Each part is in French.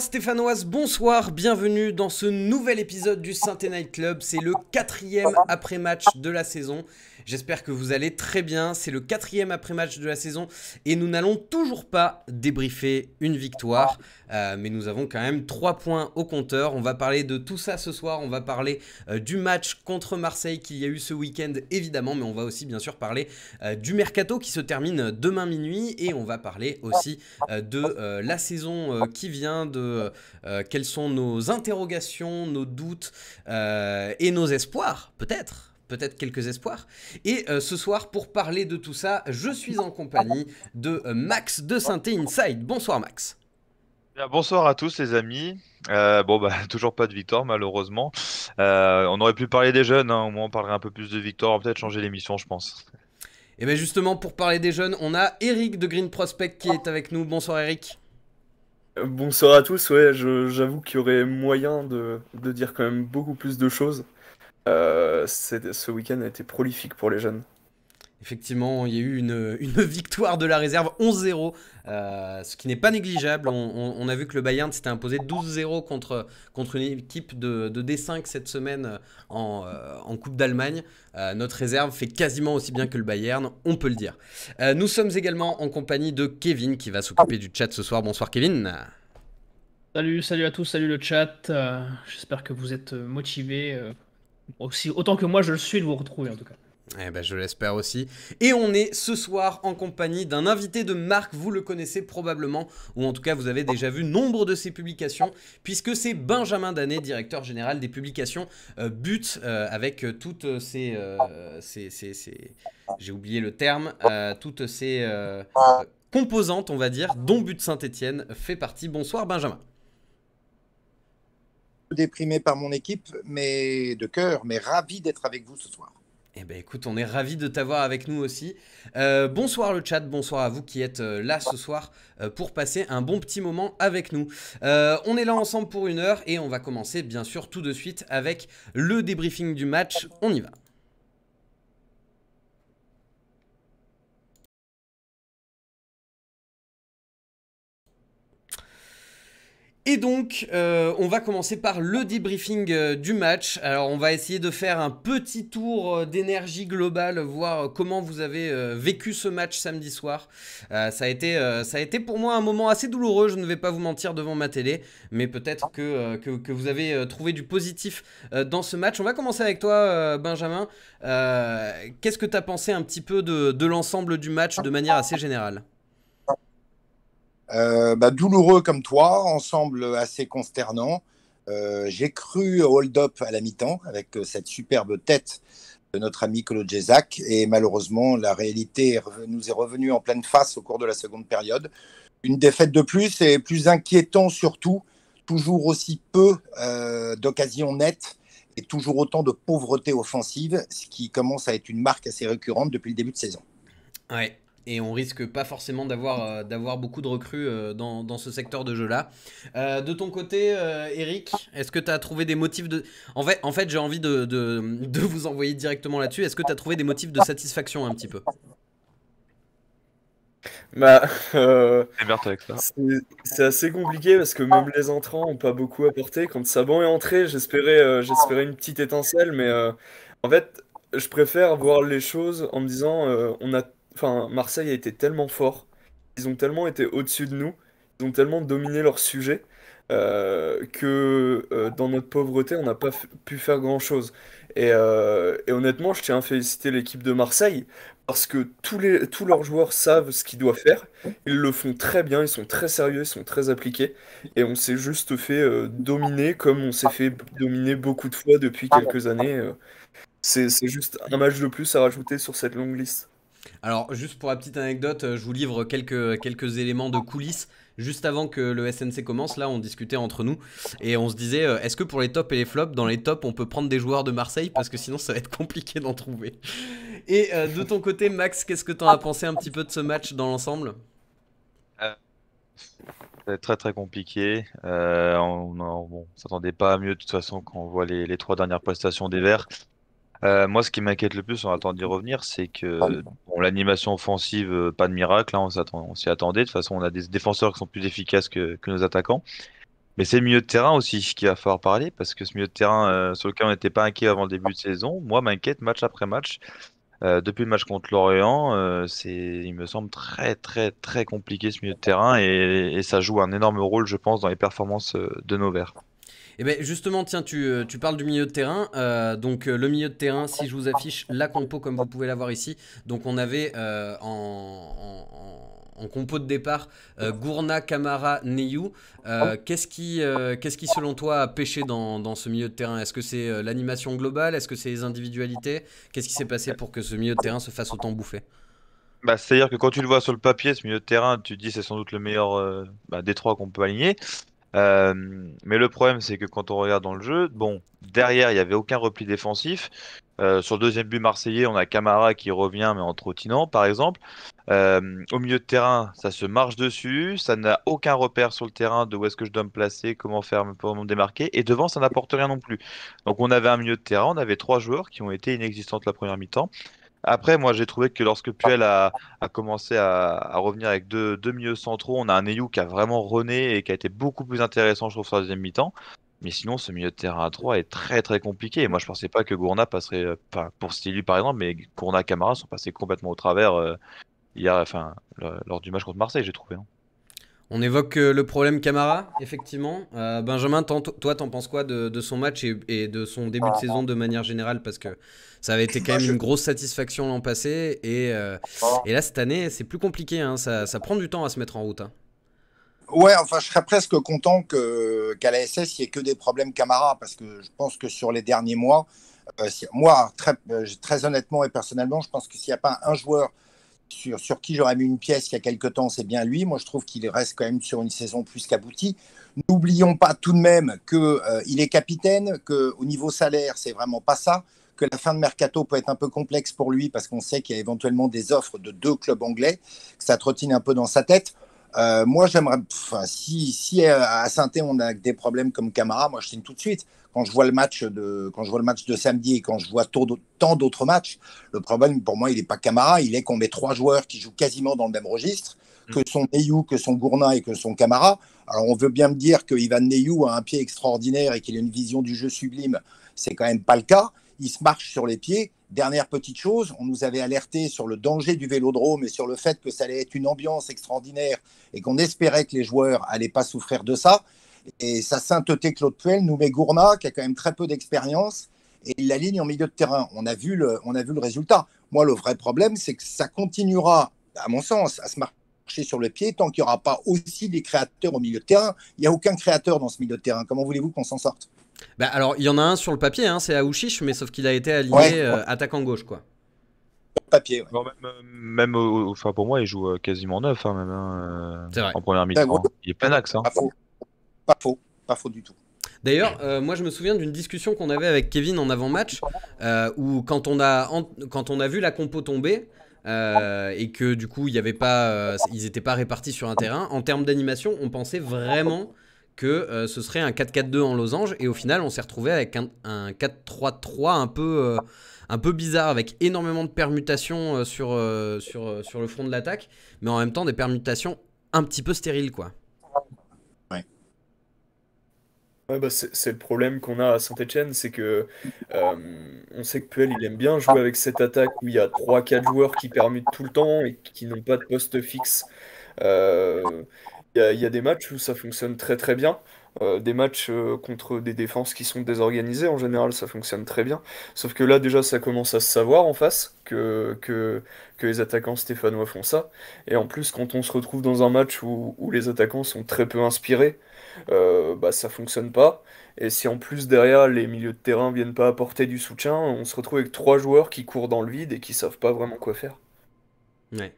Stéphanoise, bonsoir, bienvenue dans ce nouvel épisode du Saint Night Club. C'est le quatrième après-match de la saison. J'espère que vous allez très bien. C'est le quatrième après-match de la saison et nous n'allons toujours pas débriefer une victoire. Euh, mais nous avons quand même trois points au compteur. On va parler de tout ça ce soir. On va parler euh, du match contre Marseille qu'il y a eu ce week-end, évidemment. Mais on va aussi bien sûr parler euh, du mercato qui se termine demain minuit. Et on va parler aussi de la saison qui vient, de quelles sont nos interrogations, nos doutes et nos espoirs, peut-être peut-être quelques espoirs. Et euh, ce soir, pour parler de tout ça, je suis en compagnie de euh, Max de Synthé Inside. Bonsoir Max. bonsoir à tous les amis. Euh, bon bah, toujours pas de victoire malheureusement. on aurait pu parler des jeunes, hein. au moins on parlerait un peu plus de victoire, peut-être changer l'émission je pense. Et eh bien justement pour parler des jeunes, on a Eric de Green Prospect qui est avec nous. Bonsoir Eric. Bonsoir à tous, ouais j'avoue qu'il y aurait moyen de, de dire quand même beaucoup plus de choses. Euh, ce week-end a été prolifique pour les jeunes. Effectivement, il y a eu une, victoire de la réserve 11-0, euh, ce qui n'est pas négligeable. On, a vu que le Bayern s'était imposé 12-0 contre, contre une équipe de, D5 cette semaine en, euh, Coupe d'Allemagne. notre réserve fait quasiment aussi bien que le Bayern, on peut le dire. nous sommes également en compagnie de Kevin qui va s'occuper du chat ce soir. Bonsoir Kevin. Salut, salut à tous, salut le chat. J'espère que vous êtes motivés aussi, autant que moi je le suis, de vous retrouver en tout cas. Eh ben, je l'espère aussi. Et on est ce soir en compagnie d'un invité de marque, vous le connaissez probablement, ou en tout cas vous avez déjà vu nombre de ses publications, puisque c'est Benjamin Danet, directeur général des publications euh, But, euh, avec euh, toutes ces... J'ai oublié le terme, toutes ces composantes, on va dire, dont But saint etienne fait partie. Bonsoir Benjamin déprimé par mon équipe, mais de cœur, mais ravi d'être avec vous ce soir. Eh ben écoute, on est ravi de t'avoir avec nous aussi. Euh, bonsoir le chat, bonsoir à vous qui êtes euh, là ce soir euh, pour passer un bon petit moment avec nous. on est là ensemble pour une heure et on va commencer bien sûr tout de suite avec le débriefing du match. On y va. Et donc, euh, on va commencer par le débriefing euh, du match. Alors, on va essayer de faire un petit tour euh, d'énergie globale, voir comment vous avez vécu ce match samedi soir. ça, a été, ça a été pour moi un moment assez douloureux, je ne vais pas vous mentir devant ma télé, mais peut-être que, vous avez trouvé du positif dans ce match. On va commencer avec toi, Benjamin. Qu'est-ce que tu as pensé un petit peu de l'ensemble du match de manière assez générale euh, bah, douloureux comme toi, ensemble assez consternant. Euh, j'ai cru hold-up à la mi-temps avec euh, cette superbe tête de notre ami Claude Jezac Et malheureusement, la réalité nous est revenue en pleine face au cours de la seconde période. Une défaite de plus et plus inquiétant surtout, toujours aussi peu d'occasions nettes et toujours autant de pauvreté offensive, ce qui commence à être une marque assez récurrente depuis le début de saison. Ouais, et on risque pas forcément d'avoir euh, d'avoir beaucoup de recrues euh, dans, dans, ce secteur de jeu là. Euh, de ton côté, Eric, est-ce que tu as trouvé des motifs de En fait, en fait j'ai envie de, de, vous envoyer directement là-dessus. Est-ce que tu as trouvé des motifs de satisfaction un petit peu bah, c'est assez compliqué parce que même les entrants ont pas beaucoup apporté. Quand Saban est entré, j'espérais j'espérais une petite étincelle, mais en fait, je préfère voir les choses en me disant on a enfin, Marseille a été tellement fort, ils ont tellement été au-dessus de nous, ils ont tellement dominé leur sujet. Euh, que euh, dans notre pauvreté, on n'a pas pu faire grand-chose. Euh, et, honnêtement, je tiens à féliciter l'équipe de Marseille parce que tous, tous leurs joueurs savent ce qu'ils doivent faire. Ils le font très bien, ils sont très sérieux, ils sont très appliqués. Et on s'est juste fait dominer comme on s'est fait dominer beaucoup de fois depuis quelques années. c'est juste un match de plus à rajouter sur cette longue liste. Alors, juste pour la petite anecdote, euh, je vous livre quelques, quelques éléments de coulisses. Juste avant que le SNC commence, là, on discutait entre nous et on se disait euh, est-ce que pour les tops et les flops, dans les tops, on peut prendre des joueurs de Marseille Parce que sinon, ça va être compliqué d'en trouver. Et euh, de ton côté, Max, qu'est-ce que tu en as pensé un petit peu de ce match dans l'ensemble Très très compliqué. on ne s'attendait pas à mieux de toute façon quand on voit les, les trois dernières prestations des Verts. Euh, moi, ce qui m'inquiète le plus, on attend d'y revenir, c'est que ah l'animation offensive, euh, pas de miracle, hein, on s'y attendait. De toute façon, on a des défenseurs qui sont plus efficaces que, nos attaquants. Mais c'est le milieu de terrain aussi qu'il va falloir parler, parce que ce milieu de terrain euh, sur lequel on n'était pas inquiet avant le début de saison, moi, m'inquiète match après match. depuis le match contre Lorient, il me semble très très très compliqué ce milieu de terrain et, ça joue un énorme rôle, je pense, dans les performances de nos verts. Et eh bien justement, tiens, tu, euh, tu parles du milieu de terrain. Euh, donc euh, le milieu de terrain, si je vous affiche la compo comme vous pouvez la voir ici, donc on avait en, compo de départ Gourna, Camara, Neyou. Qu'est-ce qui, qui selon toi a pêché dans, ce milieu de terrain Est-ce que c'est l'animation globale Est-ce que c'est les individualités Qu'est-ce qui s'est passé pour que ce milieu de terrain se fasse autant bouffer bah, C'est-à-dire que quand tu le vois sur le papier, ce milieu de terrain, tu te dis c'est sans doute le meilleur bah, des trois qu'on peut aligner. Euh, mais le problème, c'est que quand on regarde dans le jeu, bon, derrière, il n'y avait aucun repli défensif. Euh, sur le deuxième but marseillais, on a Camara qui revient, mais en trottinant, par exemple. Euh, au milieu de terrain, ça se marche dessus, ça n'a aucun repère sur le terrain de où est-ce que je dois me placer, comment faire, pour me démarquer, et devant, ça n'apporte rien non plus. Donc on avait un milieu de terrain, on avait trois joueurs qui ont été inexistants la première mi-temps, après, moi, j'ai trouvé que lorsque Puel a, commencé à, revenir avec deux, milieux centraux, on a un Eyou qui a vraiment rené et qui a été beaucoup plus intéressant, je trouve, sur la deuxième mi-temps. Mais sinon, ce milieu de terrain à 3 est très très compliqué. Et moi, je pensais pas que Gourna passerait, euh, enfin, pour Stili par exemple, mais Gourna et Camara sont passés complètement au travers euh, hier, enfin, lors du match contre Marseille, j'ai trouvé. Hein. On évoque euh, le problème Camara, effectivement. Euh, Benjamin, toi, t'en penses quoi de, son match et, de son début de saison de manière générale Parce que ça avait été quand même une grosse satisfaction l'an passé. Euh, ah. Et, là, cette année, c'est plus compliqué. Hein. Ça, prend du temps à se mettre en route. Hein. Ouais, enfin, je serais presque content que, qu'à la SS, il n'y ait que des problèmes Camara. Parce que je pense que sur les derniers mois, moi, très, très honnêtement et personnellement, je pense que s'il n'y a pas un joueur sur, qui j'aurais mis une pièce il y a quelques temps, c'est bien lui. Moi, je trouve qu'il reste quand même sur une saison plus qu'aboutie. N'oublions pas tout de même qu'il euh, est capitaine, qu'au niveau salaire, c'est vraiment pas ça, que la fin de mercato peut être un peu complexe pour lui parce qu'on sait qu'il y a éventuellement des offres de deux clubs anglais, que ça trottine un peu dans sa tête. Euh, moi, j'aimerais. Si, si à saint on a des problèmes comme Camara, moi, je signe tout de suite. Quand je vois le match de, quand je vois le match de samedi et quand je vois tant d'autres matchs, le problème pour moi, il n'est pas Camara, il est qu'on met trois joueurs qui jouent quasiment dans le même registre, mm. que son Neyou, que son Gourna et que son Camara. Alors, on veut bien me dire que Ivan Neyou a un pied extraordinaire et qu'il a une vision du jeu sublime. C'est quand même pas le cas. Il se marche sur les pieds Dernière petite chose, on nous avait alerté sur le danger du vélodrome et sur le fait que ça allait être une ambiance extraordinaire et qu'on espérait que les joueurs allaient pas souffrir de ça. Et sa sainteté Claude Puel nous met Gourna, qui a quand même très peu d'expérience, et il ligne en milieu de terrain. On a vu le, on a vu le résultat. Moi, le vrai problème, c'est que ça continuera, à mon sens, à se marcher sur le pied tant qu'il n'y aura pas aussi des créateurs au milieu de terrain. Il n'y a aucun créateur dans ce milieu de terrain. Comment voulez-vous qu'on s'en sorte bah, alors, il y en a un sur le papier, hein, c'est Aouchiche, mais sauf qu'il a été aligné euh, attaquant gauche, quoi. Papier. même, euh, enfin, pour moi, il joue euh, quasiment neuf, hein, hein, en première mi-temps. Il est plein axe. Pas faux. pas faux, pas faux du tout. D'ailleurs, moi je me souviens d'une discussion qu'on avait avec Kevin en avant-match, où quand on, a quand on a vu la compo tomber, et que du coup il y avait pas, ils n'étaient pas répartis sur un terrain. En termes d'animation, on pensait vraiment que euh, ce serait un 4-4-2 en losange et au final on s'est retrouvé avec un, 4-3-3 un peu euh, un peu bizarre avec énormément de permutations euh, sur sur sur le front de l'attaque mais en même temps des permutations un petit peu stériles quoi. Ouais. ouais bah c'est le problème qu'on a à Saint-Etienne, c'est que on sait que Puel il aime bien jouer avec cette attaque où il y a 3-4 joueurs qui permutent tout le temps et qui n'ont pas de poste fixe. Euh, il y, a- des matchs où ça fonctionne très très bien. Euh, des matchs euh, contre des défenses qui sont désorganisées, en général, ça fonctionne très bien. Sauf que là, déjà, ça commence à se savoir en face que, que, les attaquants stéphanois font ça. Et en plus, quand on se retrouve dans un match où, les attaquants sont très peu inspirés, euh, bah, ça fonctionne pas. Et si en plus, derrière, les milieux de terrain viennent pas apporter du soutien, on se retrouve avec trois joueurs qui courent dans le vide et qui savent pas vraiment quoi faire. Ouais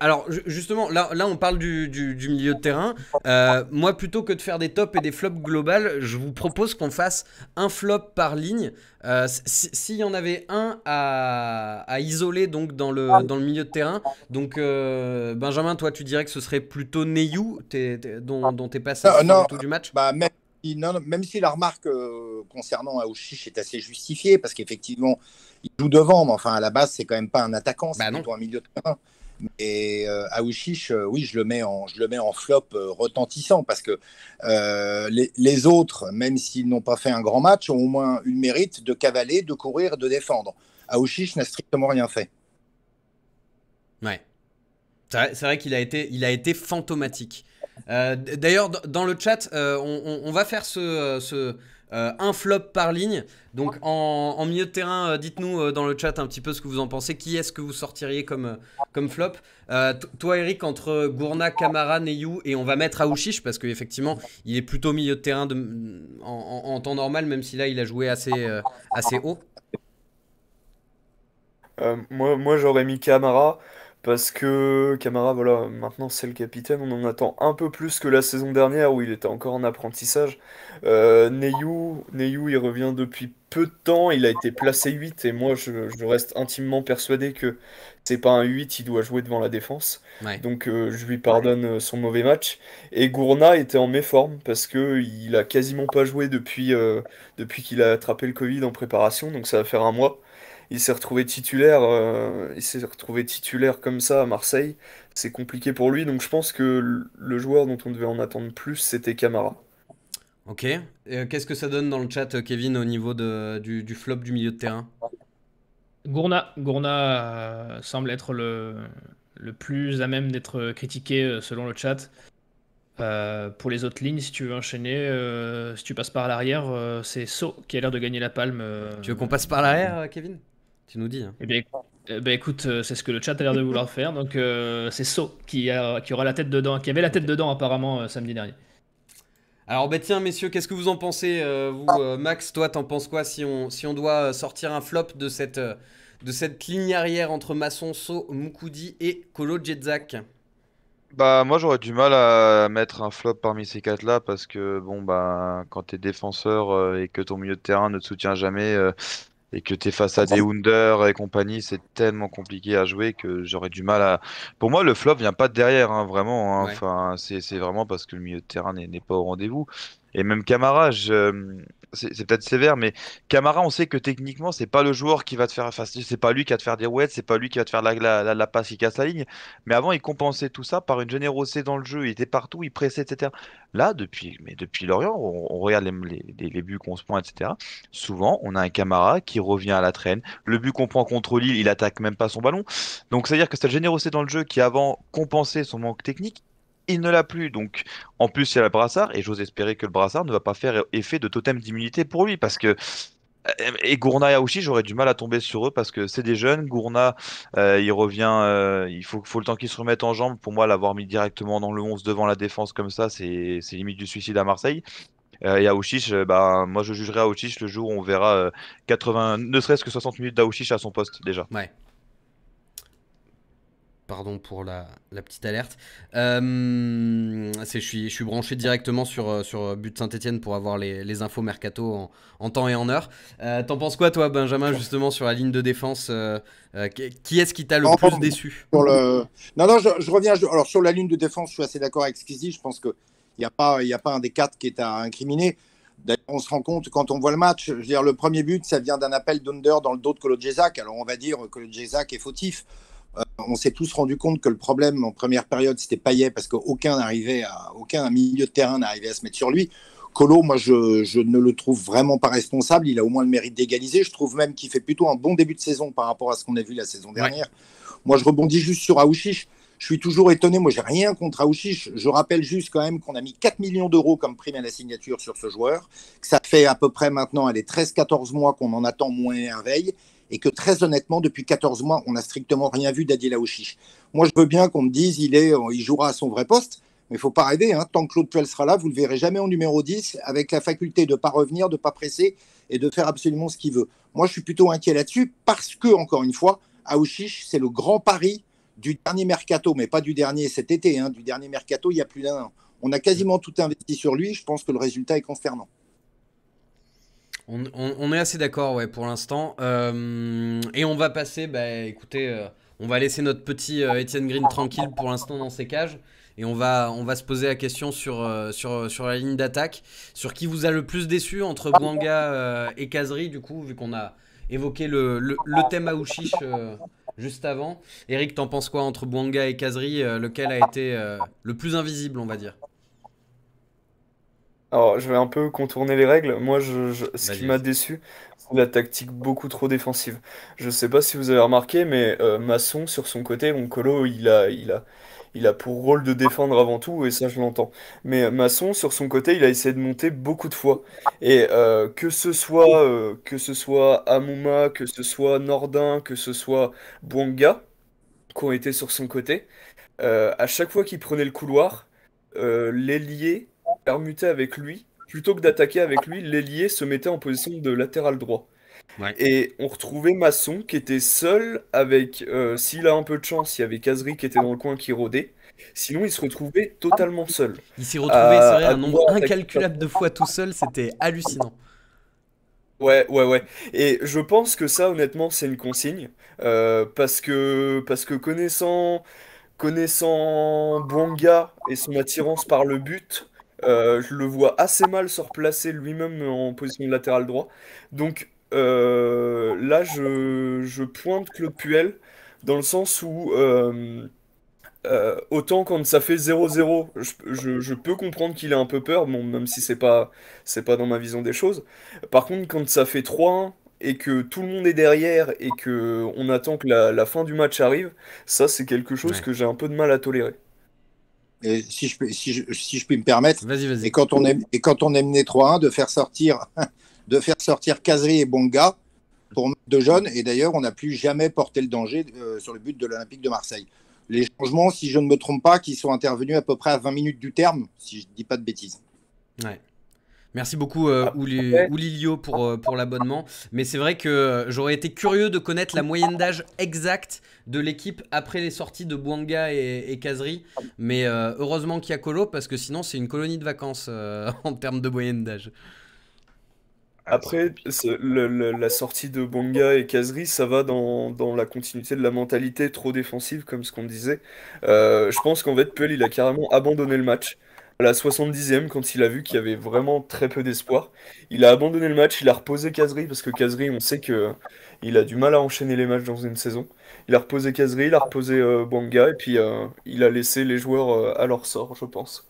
alors justement, là, là on parle du, du, milieu de terrain. Euh, moi, plutôt que de faire des tops et des flops globales, je vous propose qu'on fasse un flop par ligne. Euh, s'il y en avait un à, à, isoler donc dans le, dans le milieu de terrain, donc euh, Benjamin, toi tu dirais que ce serait plutôt Neyou dont tu es, dont, passé ah, tout du match bah, même, non, même si la remarque concernant Aouchiche est assez justifiée, parce qu'effectivement il joue devant, mais enfin à la base c'est quand même pas un attaquant, bah c'est plutôt un milieu de terrain. Et euh, Aouchiche, euh, oui, je le mets en, je le mets en flop euh, retentissant parce que euh, les, autres, même s'ils n'ont pas fait un grand match, ont au moins eu le mérite de cavaler, de courir, de défendre. Aouchiche n'a strictement rien fait. Ouais. C'est vrai, qu'il a été, a été fantomatique. D'ailleurs, dans le chat, on, va faire ce euh, un flop par ligne. Donc en, milieu de terrain, euh, dites-nous euh, dans le chat un petit peu ce que vous en pensez. Qui est-ce que vous sortiriez comme, comme flop Toi Eric, entre Gourna, Camara, Neyou et on va mettre Aouchiche parce qu'effectivement il est plutôt milieu de terrain en, temps normal même si là il a joué assez, assez haut. moi, moi j'aurais mis Camara parce que Camara, voilà, maintenant c'est le capitaine, on en attend un peu plus que la saison dernière où il était encore en apprentissage. Euh, Neyou, Neyou, il revient depuis peu de temps, il a été placé 8 et moi je, reste intimement persuadé que c'est pas un 8, il doit jouer devant la défense. Donc euh, je lui pardonne euh, son mauvais match. Et Gourna était en méforme parce qu'il il a quasiment pas joué depuis, depuis qu'il a attrapé le Covid en préparation, donc ça va faire un mois il s'est retrouvé titulaire, euh, il s'est retrouvé titulaire comme ça à Marseille. C'est compliqué pour lui, donc je pense que le joueur dont on devait en attendre plus, c'était Camara. Ok. Euh, qu'est-ce que ça donne dans le chat, euh, Kevin, au niveau du, flop du milieu de terrain Gourna, Gourna semble être le, plus à même d'être critiqué selon le chat. pour les autres lignes, si tu veux enchaîner, si tu passes par l'arrière, c'est So qui a l'air de gagner la palme. Tu veux qu'on passe par l'arrière, Kevin tu nous dis. Hein. Eh bien, eh ben, écoute, euh, c'est ce que le chat a l'air de vouloir faire. Donc, euh, c'est So qui, qui aura la tête dedans, qui avait la tête dedans apparemment euh, samedi dernier. Alors, bah tiens, messieurs, qu'est-ce que vous en pensez Vous, Max, toi, t'en penses quoi si on, si on doit sortir un flop de cette, de cette ligne arrière entre Masson, So, Mukudi et Colo Jetzak bah moi j'aurais du mal à mettre un flop parmi ces quatre là parce que bon bah quand t'es défenseur et que ton milieu de terrain ne te soutient jamais, et que tu es face à des Under et compagnie, c'est tellement compliqué à jouer que j'aurais du mal à. Pour moi, le flop vient pas de derrière, hein, vraiment. Hein. c'est vraiment parce que le milieu de terrain n'est pas au rendez-vous. Et même Camarage... je, c'est peut-être sévère, mais Camara, on sait que techniquement, c'est pas le joueur qui va te faire, enfin, c'est pas lui qui va te faire des rouettes, c'est pas lui qui va te faire la, la, passe qui casse la ligne. Mais avant, il compensait tout ça par une générosité dans le jeu. Il était partout, il pressait, etc. Là, depuis, mais depuis Lorient, on, regarde les, buts qu'on se prend, etc. Souvent, on a un Camara qui revient à la traîne. Le but qu'on prend contre Lille, il attaque même pas son ballon. Donc, c'est à dire que c'est cette générosité dans le jeu qui avant compensait son manque technique, il ne l'a plus. Donc, en plus, il y a le brassard, et j'ose espérer que le brassard ne va pas faire effet de totem d'immunité pour lui, parce que. Euh, et Gourna et j'aurais du mal à tomber sur eux parce que c'est des jeunes. Gourna, euh, il revient, euh, il faut, faut le temps qu'il se remette en jambe. Pour moi, l'avoir mis directement dans le 11 devant la défense comme ça, c'est limite du suicide à Marseille. et Aouchiche, bah, moi je jugerai Aouchiche le jour où on verra 80, ne serait-ce que 60 minutes d'Aouchiche à son poste déjà. Ouais. Pardon pour la, petite alerte. Euh, je, suis, branché directement sur, euh, sur euh, But Saint-Etienne pour avoir les, infos mercato en, temps et en heure. T'en penses quoi, toi, Benjamin, justement, sur la ligne de défense Qui est-ce qui t'a le plus déçu Non, non, je, reviens. Alors, sur la ligne de défense, je suis assez d'accord avec Skizzy. Je pense qu'il n'y a, pas, y a pas un des quatre qui est à incriminer. D'ailleurs, on se rend compte quand on voit le match. Je dire, le premier but, ça vient d'un appel d'Under dans le dos de Kolo Alors, on va dire que le est fautif. Euh, on s'est tous rendu compte que le problème en première période, c'était Payet parce qu'aucun n'arrivait aucun milieu de terrain n'arrivait à se mettre sur lui. Colo, moi, je, ne le trouve vraiment pas responsable. Il a au moins le mérite d'égaliser. Je trouve même qu'il fait plutôt un bon début de saison par rapport à ce qu'on a vu la saison dernière. Moi, je rebondis juste sur Aouchiche. Je suis toujours étonné. Moi, j'ai rien contre Aouchiche. Je rappelle juste quand même qu'on a mis 4 millions d'euros comme prime à la signature sur ce joueur. ça fait à peu près maintenant, est 13-14 mois qu'on en attend moins un veille et que très honnêtement, depuis 14 mois, on n'a strictement rien vu d'Adil Aouchiche. Moi, je veux bien qu'on me dise il, est, euh, il jouera à son vrai poste, mais il faut pas rêver. Hein. Tant que Claude Puel sera là, vous ne le verrez jamais en numéro 10, avec la faculté de ne pas revenir, de ne pas presser et de faire absolument ce qu'il veut. Moi, je suis plutôt inquiet là-dessus parce que, encore une fois, Aouchiche, c'est le grand pari du dernier mercato, mais pas du dernier cet été, hein. du dernier mercato il y a plus d'un an. On a quasiment tout investi sur lui, je pense que le résultat est concernant. On, est assez d'accord, ouais, pour l'instant. Euh, et on va passer, bah, écoutez, euh, on va laisser notre petit euh, Étienne Etienne Green tranquille pour l'instant dans ses cages. Et on va, on va se poser la question sur, sur, sur la ligne d'attaque, sur qui vous a le plus déçu entre Bouanga et Kazri, du coup, vu qu'on a évoqué le, le, thème Aouchiche juste avant. Eric, t'en penses quoi entre Bouanga et Kazri Lequel a été le plus invisible, on va dire alors, je vais un peu contourner les règles. Moi, je, ce qui m'a déçu, c'est la tactique beaucoup trop défensive. Je ne sais pas si vous avez remarqué, mais euh, Masson, sur son côté, mon il a, il a, il a pour rôle de défendre avant tout, et ça, je l'entends. Mais Masson, sur son côté, il a essayé de monter beaucoup de fois. Et euh, que ce soit, euh, que ce soit Amouma, que ce soit Nordin, que ce soit Bouanga, qui ont été sur son côté, à chaque fois qu'il prenait le couloir, euh, l'ailier permutait avec lui, plutôt que d'attaquer avec lui, l'ailier se mettait en position de latéral droit. Et on retrouvait Masson qui était seul avec, euh, s'il a un peu de chance, il y avait Kazri qui était dans le coin qui rôdait. Sinon, il se retrouvait totalement seul. Il s'y retrouvé, c'est un nombre incalculable de fois tout seul, c'était hallucinant. Ouais, ouais, ouais. Et je pense que ça, honnêtement, c'est une consigne. Euh, parce, que, parce que connaissant, connaissant Bonga et son attirance par le but, euh, je le vois assez mal se replacer lui-même en position latérale droite droit. Donc euh, là, je, pointe Claude Puel dans le sens où euh, autant quand ça fait 0-0, je, peux comprendre qu'il a un peu peur, même si c'est pas pas dans ma vision des choses. Par contre, quand ça fait 3-1 et que tout le monde est derrière et que on attend que la, fin du match arrive, ça c'est quelque chose que j'ai un peu de mal à tolérer si, je, si, si je puis me permettre, Et, quand on est et quand on est mené 3-1, de faire sortir, de faire sortir Kazri et Bonga pour deux jeunes. Et d'ailleurs, on n'a plus jamais porté le danger euh, sur le but de l'Olympique de Marseille. Les changements, si je ne me trompe pas, qui sont intervenus à peu près à 20 minutes du terme, si je ne dis pas de bêtises. Ouais. Merci beaucoup, euh, ah, Oulilio, pour, euh, pour l'abonnement. Mais c'est vrai que euh, j'aurais été curieux de connaître la moyenne d'âge exacte de l'équipe après les sorties de Bouanga et, Kazri. Mais heureusement qu'il y a Colo, parce que sinon, c'est une colonie de vacances en termes de moyenne d'âge. Après, la sortie de Bonga et Kazri, ça va dans, la continuité de la mentalité trop défensive, comme ce qu'on disait. je pense qu'en fait, Peul, il a carrément abandonné le match à la 70e, quand il a vu qu'il y avait vraiment très peu d'espoir, il a abandonné le match, il a reposé Kazri, parce que Kazri, on sait que il a du mal à enchaîner les matchs dans une saison. Il a reposé Kazri, il a reposé euh, Banga, et puis euh, il a laissé les joueurs euh, à leur sort, je pense.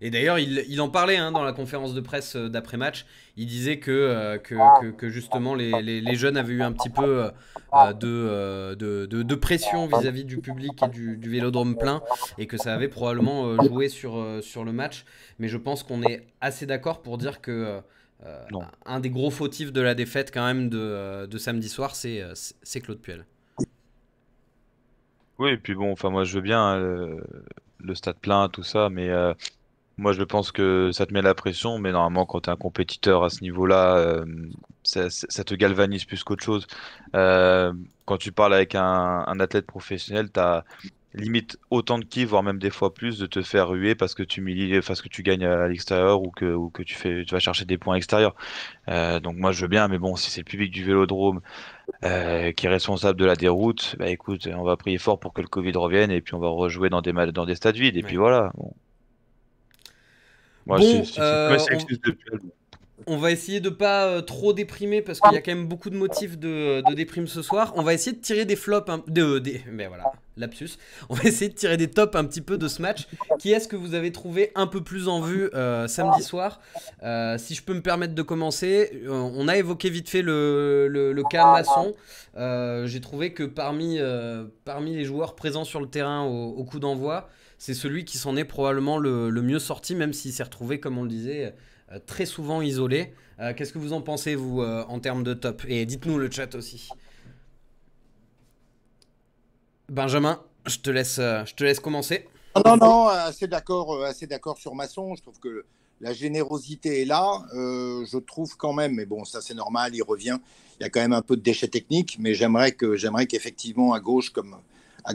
Et d'ailleurs, il, en parlait hein, dans la conférence de presse euh, d'après-match. Il disait que, euh, justement les, jeunes avaient eu un petit peu euh, de, pression vis-à-vis du public et du, vélodrome plein et que ça avait probablement joué sur, le match. Mais je pense qu'on est assez d'accord pour dire que un des gros fautifs de la défaite quand même de, samedi soir, c'est Claude Puel. Oui, et puis bon, enfin moi je veux bien le stade plein, tout ça, mais moi, je pense que ça te met la pression, mais normalement, quand tu es un compétiteur à ce niveau-là, euh, ça, te galvanise plus qu'autre chose. Euh, quand tu parles avec un, athlète professionnel, tu as limite autant de qui, voire même des fois plus, de te faire ruer parce que tu milies, parce que tu gagnes à l'extérieur ou que, tu, fais, tu vas chercher des points extérieurs. Euh, donc moi, je veux bien, mais bon, si c'est le public du vélodrome qui est responsable de la déroute, bah écoute, on va prier fort pour que le Covid revienne et puis on va rejouer dans des, dans des stades vides. Et puis voilà. Euh, on, va essayer de pas euh, trop déprimer parce qu'il y a quand même beaucoup de motifs de, déprime ce soir. On va essayer de tirer des flops, des, mais ben voilà, lapsus. On va essayer de tirer des tops un petit peu de ce match. Qui est-ce que vous avez trouvé un peu plus en vue euh, samedi soir Si je peux me permettre de commencer, on a évoqué vite fait le, le, le cas Masson. J'ai trouvé que parmi, parmi les joueurs présents sur le terrain au coup d'envoi, c'est celui qui s'en est probablement le, mieux sorti, même s'il s'est retrouvé, comme on le disait, euh, très souvent isolé. Euh, qu'est-ce que vous en pensez, vous, euh, en termes de top Et dites-nous le chat aussi. Benjamin, je te laisse, je te laisse commencer. Ah, non, non, assez d'accord, assez d'accord sur Masson. Je trouve que la générosité est là. je trouve quand même, mais bon, ça c'est normal, il revient. Il y a quand même un peu de déchets techniques, mais j'aimerais que, j'aimerais qu'effectivement à gauche, comme à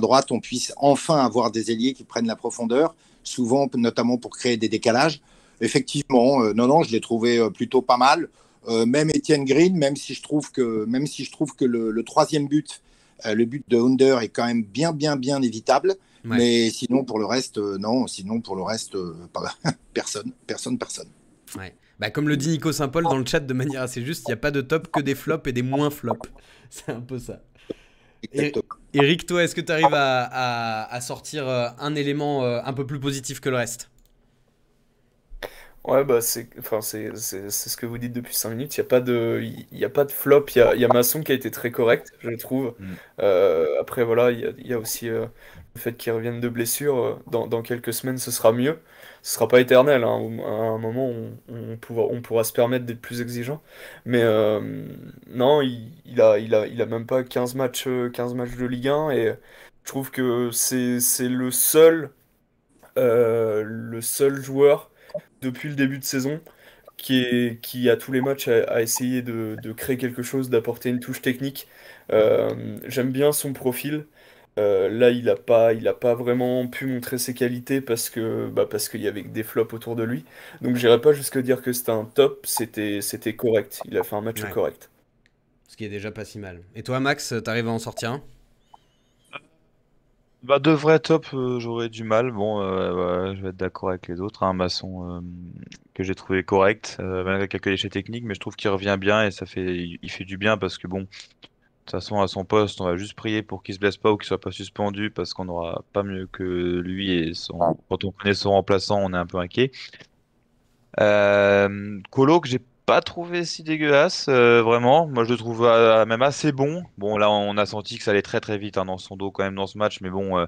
droite, on puisse enfin avoir des ailiers qui prennent la profondeur, souvent notamment pour créer des décalages. Effectivement, euh, non, non, je l'ai trouvé euh, plutôt pas mal. Euh, même Étienne Green, même si je trouve que, même si je trouve que le, troisième but, le but de Hunder est quand même bien, bien, bien évitable. Mais sinon, pour le reste, non. Sinon, pour le reste, personne, personne, personne. Bah, comme le dit Nico Saint-Paul dans le chat de manière assez juste, il n'y a pas de top que des flops et des moins flops. C'est un peu ça. Eric, toi, est-ce que tu arrives à, sortir euh, un élément euh, un peu plus positif que le reste Ouais, bah c'est enfin, c'est ce que vous dites depuis 5 minutes. Il n'y a, pas de, y a pas de flop. Il y a, y Masson qui a été très correct, je trouve. Mm. Euh, après, voilà, il y a, aussi le fait qu'il revienne de blessure. dans, quelques semaines, ce sera mieux ce sera pas éternel. Hein. À un moment, on, pourra, on pourra se permettre d'être plus exigeant. Mais euh, non, il, il, a, il, il a même pas 15 matchs, 15 euh, matchs de Ligue 1 et je trouve que c'est le seul, euh, le seul joueur depuis le début de saison qui, est, qui a tous les matchs à essayer de, créer quelque chose, d'apporter une touche technique. J'aime bien son profil. Euh, là, il n'a pas, il a pas vraiment pu montrer ses qualités parce que, bah, parce qu'il y avait des flops autour de lui. Donc, j'irai pas jusque dire que c'était un top, c'était, c'était correct. Il a fait un match correct. Ce qui est déjà pas si mal. Et toi, Max, t'arrives à en sortir un bah, de vrai top, euh, j'aurais du mal. Bon, euh, je vais être d'accord avec les autres. Un hein. maçon que j'ai trouvé correct, avec quelques déchets techniques, mais je trouve qu'il revient bien et ça fait, il fait du bien parce que bon, de toute façon, à son poste, on va juste prier pour qu'il se blesse pas ou qu'il soit pas suspendu parce qu'on n'aura pas mieux que lui et son... quand on connaît son remplaçant, on est un peu inquiet. Euh, Colo que j'ai pas trouvé si dégueulasse, euh, vraiment. Moi, je le trouve euh, même assez bon. Bon, là, on a senti que ça allait très très vite hein, dans son dos quand même dans ce match, mais bon,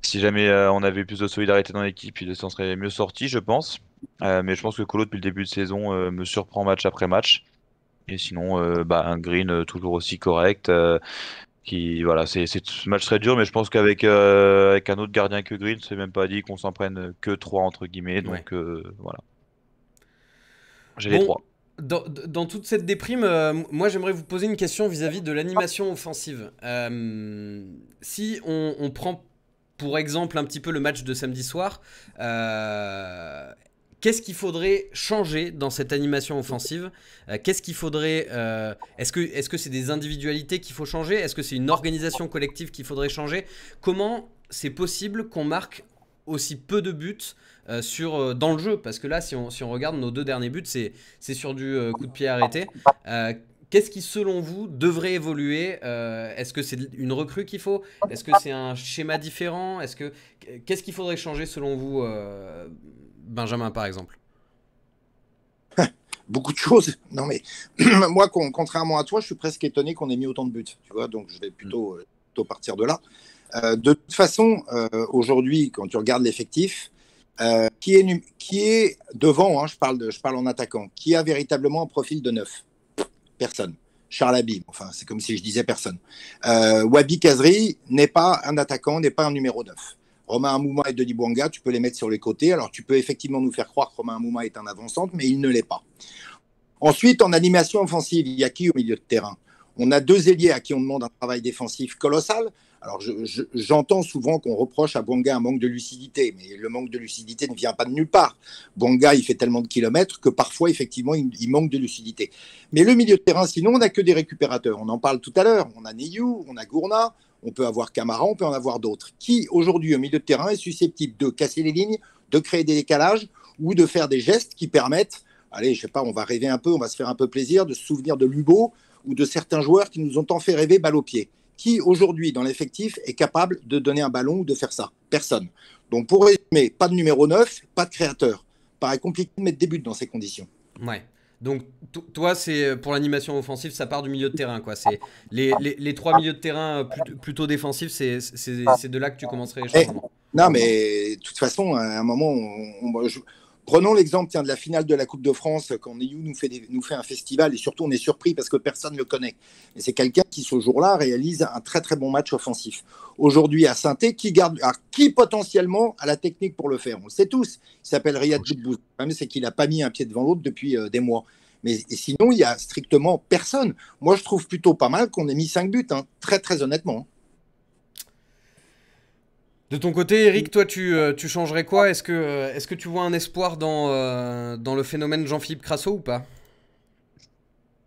si jamais on avait plus de solidarité dans l'équipe, il s'en serait mieux sorti, je pense. mais je pense que Colo depuis le début de saison me surprend match après match. Et sinon, euh, bah, un green euh, toujours aussi correct. Euh, qui, voilà, c'est ce match très dur, mais je pense qu'avec avec un autre gardien que Green, c'est même pas dit qu'on s'en prenne que trois, entre guillemets. Donc voilà. J'ai les 3. Dans, toute cette déprime, moi j'aimerais vous poser une question vis-à-vis de l'animation offensive. si on, prend pour exemple un petit peu le match de samedi soir, Qu'est-ce qu'il faudrait changer dans cette animation offensive euh, Qu'est-ce qu'il faudrait euh, Est-ce que est-ce que c'est des individualités qu'il faut changer Est-ce que c'est une organisation collective qu'il faudrait changer Comment c'est possible qu'on marque aussi peu de buts euh, sur dans le jeu Parce que là, si on, si on regarde nos deux derniers buts, c'est c'est sur du coup de pied arrêté. Qu'est-ce qui, selon vous, devrait évoluer Est-ce que c'est une recrue qu'il faut Est-ce que c'est un schéma différent que qu'est-ce qu'il faudrait changer selon vous Benjamin, par exemple Beaucoup de choses. Non, mais moi, contrairement à toi, je suis presque étonné qu'on ait mis autant de buts. Tu vois, donc je vais plutôt, mm. euh, partir de là. Euh, de toute façon, euh, aujourd'hui, quand tu regardes l'effectif, qui, est, devant, hein, je, parle je parle en attaquant, qui a véritablement un profil de neuf Personne. Charles Habib, enfin, c'est comme si je disais personne. Wabi Kazri n'est pas un attaquant, n'est pas un numéro neuf. Romain Amouma et Denis Bouanga, tu peux les mettre sur les côtés. Alors, tu peux effectivement nous faire croire que Romain Amouma est un avançante mais il ne l'est pas. Ensuite, en animation offensive, il y a qui au milieu de terrain On a deux ailiers à qui on demande un travail défensif colossal. Alors, j'entends souvent qu'on reproche à Bonga un manque de lucidité, mais le manque de lucidité ne vient pas de nulle part. Bonga, il fait tellement de kilomètres que parfois, effectivement, il, manque de lucidité. Mais le milieu de terrain, sinon, on n'a que des récupérateurs. On en parle tout à l'heure. On a Neyou, on a Gourna, on peut avoir Camara, on peut en avoir d'autres. Qui, aujourd'hui, au milieu de terrain, est susceptible de casser les lignes, de créer des décalages ou de faire des gestes qui permettent, allez, je sais pas, on va rêver un peu, on va se faire un peu plaisir, de se souvenir de Lubo ou de certains joueurs qui nous ont tant fait rêver balle au pied. Qui, aujourd'hui, dans l'effectif, est capable de donner un ballon ou de faire ça Personne. Donc, pour résumer, pas de numéro 9, pas de créateur. Paraît compliqué de mettre des buts dans ces conditions. Ouais. Donc toi, c'est euh, pour l'animation offensive, ça part du milieu de terrain, quoi. C'est les, trois milieux de terrain euh, plutôt défensifs, c'est de là que tu commencerais eh, non, mais de toute façon, à un moment, on, Prenons l'exemple de la finale de la Coupe de France quand Neyou nous fait, nous fait un festival et surtout on est surpris parce que personne ne le connaît. Mais c'est quelqu'un qui ce jour-là réalise un très très bon match offensif. Aujourd'hui à saint qui garde, qui potentiellement a la technique pour le faire On le sait tous. Il s'appelle Riyad Le problème c'est qu'il n'a pas mis un pied devant l'autre depuis euh, des mois. Mais sinon il y a strictement personne. Moi je trouve plutôt pas mal qu'on ait mis 5 buts, hein. très très honnêtement. Hein. De ton côté, Eric, toi, tu, euh, tu changerais quoi Est-ce que, euh, est que tu vois un espoir euh, dans, le phénomène Jean-Philippe Crasso ou pas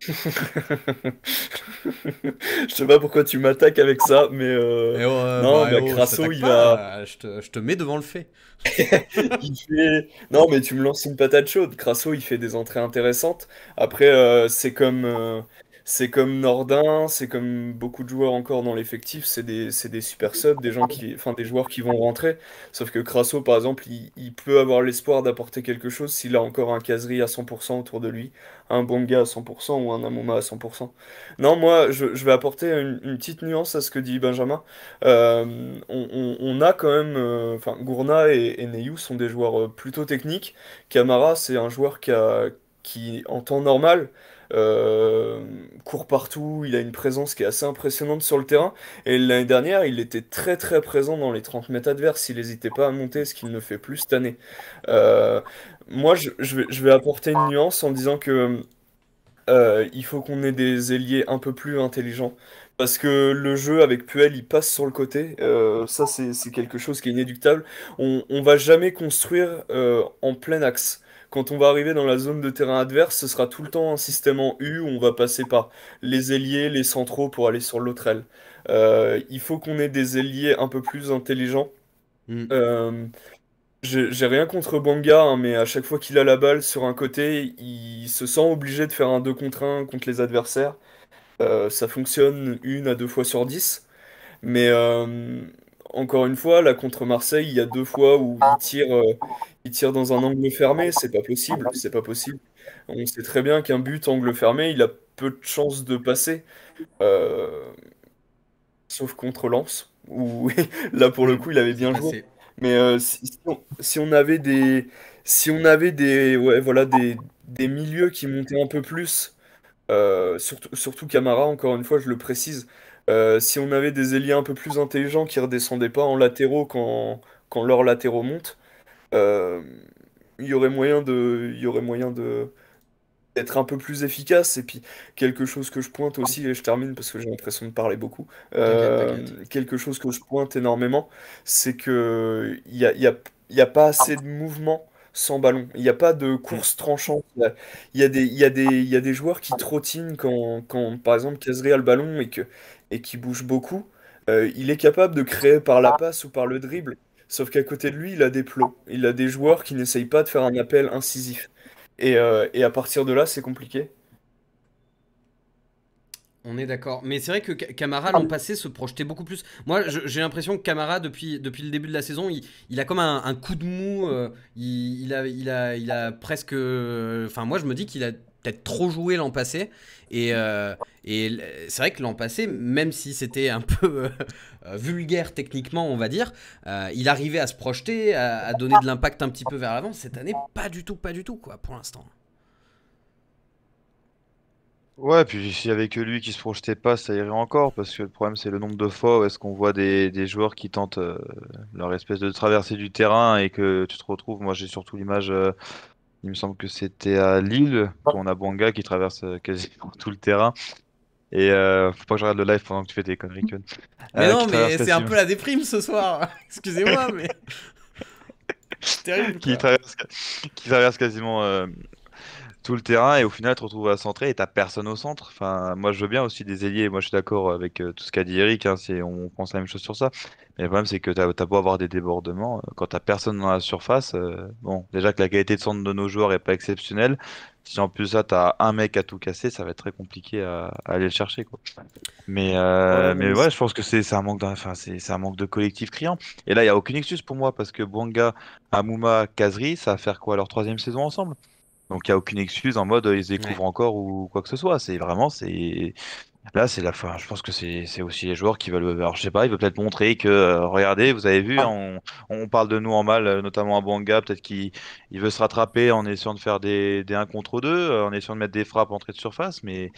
je sais pas pourquoi tu m'attaques avec ça, mais eh non, bah, mais oh, Crasso, il va. je, te, mets devant le fait. Non, mais tu me lances une patate chaude. Crasso, il fait des entrées intéressantes. Après, c'est comme c'est comme Nordin, c'est comme beaucoup de joueurs encore dans l'effectif, c'est des, des, super subs, des, gens qui, enfin, des joueurs qui vont rentrer. Sauf que Crasso, par exemple, il, peut avoir l'espoir d'apporter quelque chose s'il a encore un Kazri à 100% autour de lui, un Bonga à 100% ou un Amouma à 100%. Non, moi, je, vais apporter une, petite nuance à ce que dit Benjamin. Euh, on, a quand même, euh, enfin, Gourna et, Neyou sont des joueurs euh, plutôt techniques. Camara, c'est un joueur qui, qui, en temps normal, euh, court partout, il a une présence qui est assez impressionnante sur le terrain. Et l'année dernière, il était très très présent dans les 30 mètres adverses, il n'hésitait pas à monter, ce qu'il ne fait plus cette année. Euh, moi, je, vais, apporter une nuance en disant que euh, il faut qu'on ait des ailiers un peu plus intelligents. Parce que le jeu avec Puel, il passe sur le côté. Euh, ça, c'est quelque chose qui est inéductable. On, va jamais construire en plein axe. Quand on va arriver dans la zone de terrain adverse, ce sera tout le temps un système en U où on va passer par les ailiers, les centraux pour aller sur l'autre aile. Euh, il faut qu'on ait des ailiers un peu plus intelligents. Mm. Euh, j'ai rien contre Banga, hein, mais à chaque fois qu'il a la balle sur un côté, il se sent obligé de faire un 2 contre 1 contre les adversaires. Euh, ça fonctionne une à deux fois sur 10. Mais, encore une fois, là contre Marseille, il y a deux fois où il tire, euh, il tire dans un angle fermé. C'est pas possible, c'est pas possible. On sait très bien qu'un but angle fermé, il a peu de chances de passer. Euh, sauf contre Lens, où là pour le coup, il avait bien joué. Mais euh, si, on, avait des, si on avait des, ouais, voilà, des, milieux qui montaient un peu plus, surtout Camara, encore une fois, je le précise. Euh, si on avait des ailiers un peu plus intelligents qui redescendaient pas en latéraux quand, quand leurs latéraux montent, il euh, y aurait moyen de, y aurait moyen de d'être un peu plus efficace. Et puis quelque chose que je pointe aussi, et je termine parce que j'ai l'impression de parler beaucoup, euh, quelque chose que je pointe énormément, c'est que il n'y a, y a, y a pas assez de mouvement sans ballon. Il n'y a pas de course tranchante. Il y a, des, il y a des, il y a des joueurs qui trottinent quand, quand, par exemple, Caserait a le ballon et que, et qui bouge beaucoup, euh, il est capable de créer par la ah. passe ou par le dribble. Sauf qu'à côté de lui, il a des plots. Il a des joueurs qui n'essayent pas de faire un appel incisif. Et, euh, à partir de là, c'est compliqué. On est d'accord. Mais c'est vrai que Camara, ah l'an passé, se projetait beaucoup plus. Moi, j'ai l'impression que Camara, depuis, depuis le début de la saison, il, a comme un, coup de mou. Euh, il, a, il, a, il a presque. Enfin, moi, je me dis qu'il a peut-être trop joué l'an passé. Et, euh, c'est vrai que l'an passé, même si c'était un peu euh, euh, vulgaire techniquement, on va dire, il arrivait à se projeter, à, donner de l'impact un petit peu vers l'avant. Cette année, pas du tout, pas du tout, quoi, pour l'instant. Ouais, puis s'il n'y avait que lui qui se projetait pas, ça irait encore, parce que le problème c'est le nombre de fois où est-ce qu'on voit des, des, joueurs qui tentent leur espèce de traversée du terrain et que tu te retrouves, moi j'ai surtout l'image il me semble que c'était à Lille on a Bonga qui traverse euh, quasiment tout le terrain. Et euh, faut pas que je regarde le live pendant que tu fais des conneries. Mais non, euh, mais c'est un peu la déprime ce soir. Excusez-moi, mais. terrible. Qui traverse, qui traverse, quasiment euh, tout le terrain et au final, tu te retrouves à centrer et t'as personne au centre. Enfin, moi, je veux bien aussi des ailiers. Moi, je suis d'accord avec euh, tout ce qu'a dit Eric. Hein, c'est, on pense la même chose sur ça. Mais le problème, c'est que tu as beau avoir des débordements. Euh, quand t'as personne dans la surface, euh, bon, déjà que la qualité de centre de nos joueurs est pas exceptionnelle. Si en plus ça, t'as un mec à tout casser, ça va être très compliqué à, aller le chercher, Mais, ouais, mais ouais, je pense que c'est, un manque enfin, c'est un manque de collectif criant. Et là, il y a aucune excuse pour moi parce que Bouanga, Amuma, Kazri, ça va faire quoi leur troisième saison ensemble? Donc il n'y a aucune excuse en mode euh, ils découvrent encore ou quoi que ce soit. C'est vraiment c'est là c'est la fin. Je pense que c'est aussi les joueurs qui veulent. Euh, alors je sais pas, ils veulent peut-être montrer que euh, regardez, vous avez vu, ah. on, parle de nous en mal, notamment à Banga. Peut-être qu'il veut se rattraper en essayant de faire des, 1 contre 2, en essayant de mettre des frappes en entrée de surface, mais le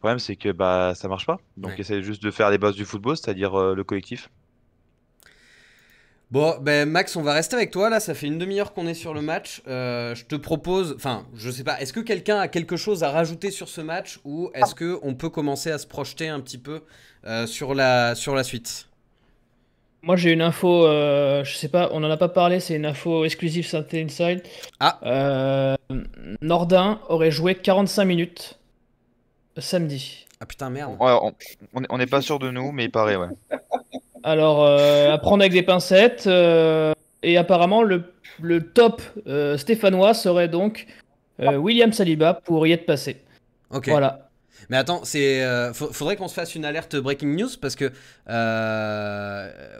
problème c'est que bah ça marche pas. Donc essayez juste de faire les bases du football, c'est-à-dire le collectif. Bon, ben Max, on va rester avec toi là. Ça fait une demi-heure qu'on est sur le match. Euh, je te propose, enfin, je sais pas, est-ce que quelqu'un a quelque chose à rajouter sur ce match ou est-ce que on peut commencer à se projeter un petit peu euh, sur la sur la suite Moi, j'ai une info. Euh, je sais pas, on en a pas parlé. C'est une info exclusive saint Inside. Ah. Nordin aurait joué 45 minutes samedi. Ah putain merde. on n'est pas sûr de nous, mais il paraît ouais. Alors, euh, à prendre avec des pincettes. Euh, et apparemment, le, top euh, stéphanois serait donc William Saliba pour y être passé. Ok. Voilà. Mais attends, c'est faudrait qu'on se fasse une alerte breaking news parce que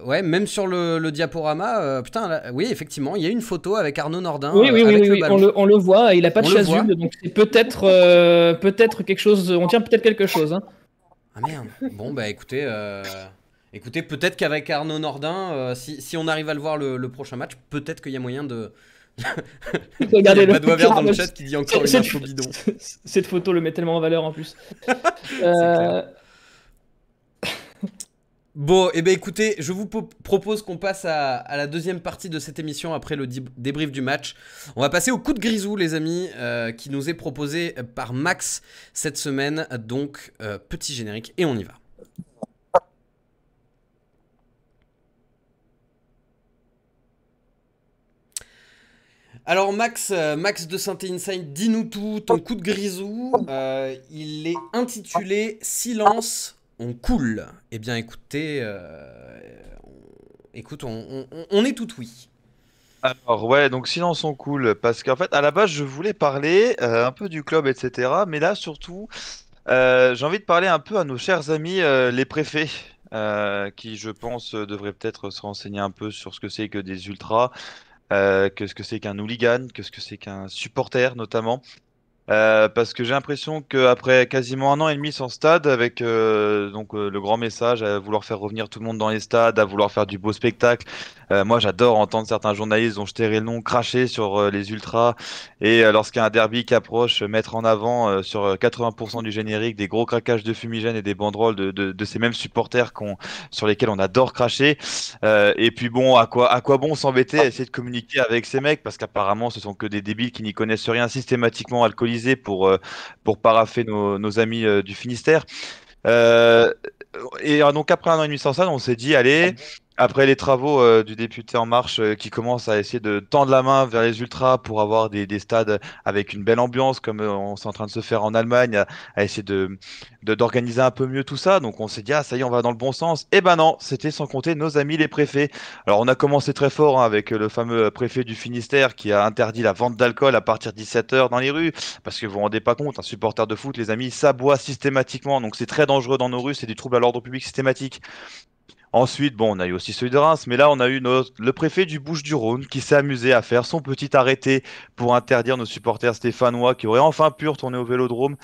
ouais, même sur le, diaporama, putain, oui effectivement, il y a une photo avec Arnaud Nordin. Oui, oui, oui, on, le, voit. il a pas de chasuble, donc c'est peut-être peut-être quelque chose. On tient peut-être quelque chose. Hein. Ah merde. Bon bah écoutez écoutez, peut-être qu'avec Arnaud Nordin, euh, si, on arrive à le voir le, prochain match, peut-être qu'il y a moyen de. Regardez le vert dans le chat qui dit encore une Cette photo le met tellement en valeur en plus. Euh, bon, et eh ben écoutez, je vous propose qu'on passe à, la deuxième partie de cette émission après le débrief du match. On va passer au coup de grisou, les amis, euh, qui nous est proposé par Max cette semaine. Donc, petit générique et on y va. Alors Max, euh, Max de saint Inside, dis-nous tout, ton coup de grisou, euh, il est intitulé Silence, on coule. Eh bien écoutez, euh, écoute, on, est tout oui. Alors ouais, donc silence on coule, parce qu'en fait à la base je voulais parler un peu du club, etc. Mais là surtout, j'ai envie de parler un peu à nos chers amis les préfets. qui, je pense, devraient peut-être se renseigner un peu sur ce que c'est que des ultras, euh, que ce que c'est qu'un hooligan, que ce que c'est qu'un supporter notamment. Euh, parce que j'ai l'impression qu'après quasiment un an et demi sans stade, avec euh, donc le grand message à vouloir faire revenir tout le monde dans les stades, à vouloir faire du beau spectacle, euh, moi, j'adore entendre certains journalistes dont je tairai le nom cracher sur euh, les ultras et euh, lorsqu'un lorsqu'il derby qui approche, mettre en avant sur 80% du générique des gros craquages de fumigène et des banderoles de, de, ces mêmes supporters qu'on, sur lesquels on adore cracher. et puis bon, à quoi, à quoi bon s'embêter à essayer de communiquer avec ces mecs parce qu'apparemment, ce sont que des débiles qui n'y connaissent rien systématiquement alcoolisés pour, pour paraffer nos, amis du Finistère. et donc après un an et demi sans ça, on s'est dit allez, après les travaux euh, du député En Marche euh, qui commence à essayer de tendre la main vers les ultras pour avoir des, stades avec une belle ambiance, comme euh, on s'est en train de se faire en Allemagne, à, essayer de d'organiser un peu mieux tout ça. Donc on s'est dit, ah ça y est, on va dans le bon sens. Et eh ben non, c'était sans compter nos amis les préfets. Alors on a commencé très fort hein, avec le fameux préfet du Finistère qui a interdit la vente d'alcool à partir de 17h dans les rues, parce que vous vous rendez pas compte, un supporter de foot, les amis, ça boit systématiquement, donc c'est très dangereux dans nos rues, c'est du trouble à l'ordre public systématique. Ensuite, bon, on a eu aussi celui de Reims, mais là, on a eu le préfet du Bouche-du-Rhône qui s'est amusé à faire son petit arrêté pour interdire nos supporters stéphanois qui auraient enfin pu retourner au vélodrome.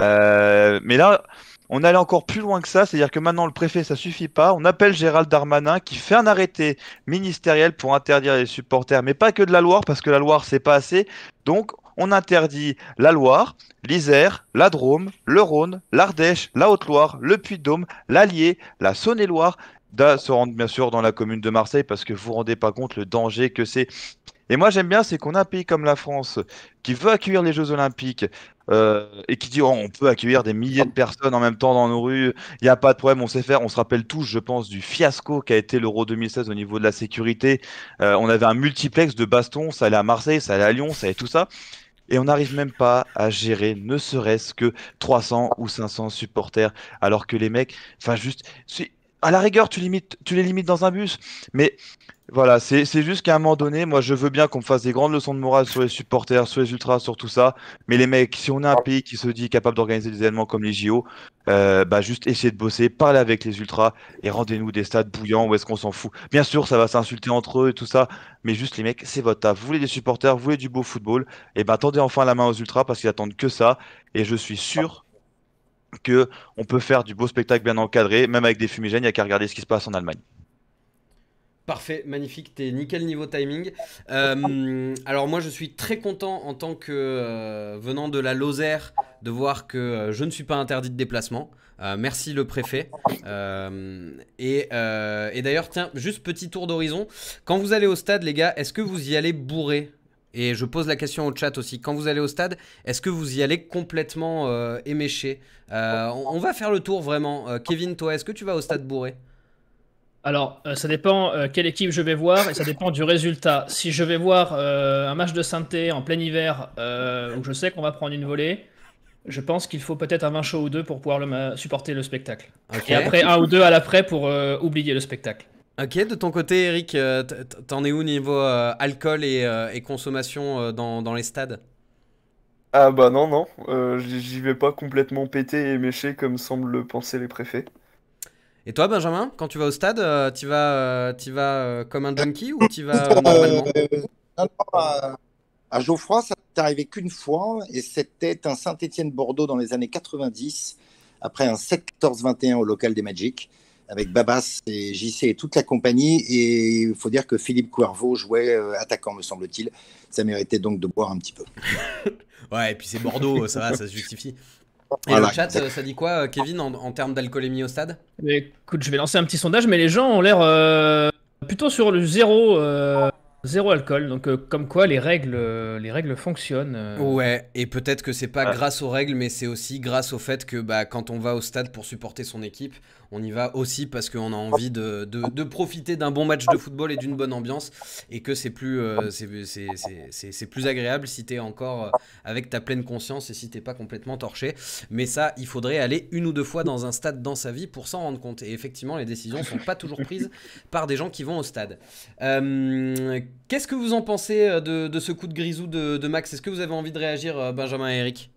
Euh, mais là, on allait encore plus loin que ça, c'est-à-dire que maintenant le préfet, ça suffit pas. On appelle Gérald Darmanin qui fait un arrêté ministériel pour interdire les supporters, mais pas que de la Loire, parce que la Loire, c'est pas assez. Donc, on interdit la Loire, l'Isère, la Drôme, le Rhône, l'Ardèche, la Haute-Loire, le Puy-de-Dôme, l'Allier, la Saône-et-Loire se rendre bien sûr dans la commune de Marseille parce que vous vous rendez pas compte le danger que c'est. Et moi j'aime bien c'est qu'on a un pays comme la France qui veut accueillir les Jeux Olympiques euh, et qui dit oh, on peut accueillir des milliers de personnes en même temps dans nos rues, il n'y a pas de problème, on sait faire. On se rappelle tous, je pense, du fiasco qu'a été l'Euro 2016 au niveau de la sécurité. Euh, on avait un multiplex de bastons ça allait à Marseille, ça allait à Lyon, ça allait tout ça et on n'arrive même pas à gérer ne serait-ce que 300 ou 500 supporters alors que les mecs enfin juste à la rigueur, tu, limites, tu les limites dans un bus. Mais voilà, c'est juste qu'à un moment donné, moi, je veux bien qu'on me fasse des grandes leçons de morale sur les supporters, sur les ultras, sur tout ça. Mais les mecs, si on a un ah. pays qui se dit capable d'organiser des événements comme les JO, euh, bah juste essayez de bosser, parlez avec les ultras et rendez-nous des stades bouillants où est-ce qu'on s'en fout. Bien sûr, ça va s'insulter entre eux et tout ça, mais juste les mecs, c'est votre taf. Vous voulez des supporters, vous voulez du beau football, et ben bah, tendez enfin la main aux ultras parce qu'ils attendent que ça. Et je suis sûr que on peut faire du beau spectacle bien encadré, même avec des fumigènes, il n'y a qu'à regarder ce qui se passe en Allemagne. Parfait, magnifique, t'es nickel niveau timing. Euh, alors moi je suis très content en tant que euh, venant de la Lozère de voir que euh, je ne suis pas interdit de déplacement. merci le préfet. et, et d'ailleurs, tiens, juste petit tour d'horizon. Quand vous allez au stade les gars, est-ce que vous y allez bourré et je pose la question au chat aussi. Quand vous allez au stade, est-ce que vous y allez complètement euh, éméché euh, on, va faire le tour vraiment. Euh, Kevin, toi, est-ce que tu vas au stade bourré alors, ça dépend quelle équipe je vais voir et ça dépend du résultat. Si je vais voir un match de synthé en plein hiver où je sais qu'on va prendre une volée, je pense qu'il faut peut-être un vin chaud ou deux pour pouvoir supporter le spectacle. Et après un ou deux à l'après pour oublier le spectacle. Ok, de ton côté, Eric, euh, t'en es où niveau euh, alcool et, euh, consommation dans, les stades Ah bah non, non, j'y vais pas complètement péter et méché comme semblent le penser les préfets. Et toi, Benjamin, quand tu vas au stade, tu vas, tu vas comme un junkie ou tu vas normalement À Geoffroy, ça t'est arrivé qu'une fois et c'était un Saint-Étienne-Bordeaux dans les années 90 après un 7-14-21 au local des Magic avec Babas et JC et toute la compagnie. Et il faut dire que Philippe Cuervo jouait euh, attaquant, me semble-t-il. Ça méritait donc de boire un petit peu. ouais, et puis c'est Bordeaux, ça va, ça se justifie. Et le chat, ça dit quoi, euh, Kevin, en, termes termes d'alcoolémie au stade Écoute, je vais lancer un petit sondage, mais les gens ont l'air euh, plutôt sur le zéro, alcool. Donc, comme quoi, les règles, les règles fonctionnent. Ouais, et peut-être que c'est pas ah. grâce aux règles, mais c'est aussi grâce au fait que bah, quand on va au stade pour supporter son équipe, on y va aussi parce qu'on a envie de, profiter d'un bon match de football et d'une bonne ambiance et que c'est plus, euh, plus agréable si tu es encore euh, avec ta pleine conscience et si t'es pas complètement torché. Mais ça, il faudrait aller une ou deux fois dans un stade dans sa vie pour s'en rendre compte. Et effectivement, les décisions sont pas toujours prises par des gens qui vont au stade. Euh, qu'est-ce que vous en pensez de, ce coup de grisou de, Max Est-ce que vous avez envie de réagir, Benjamin et Eric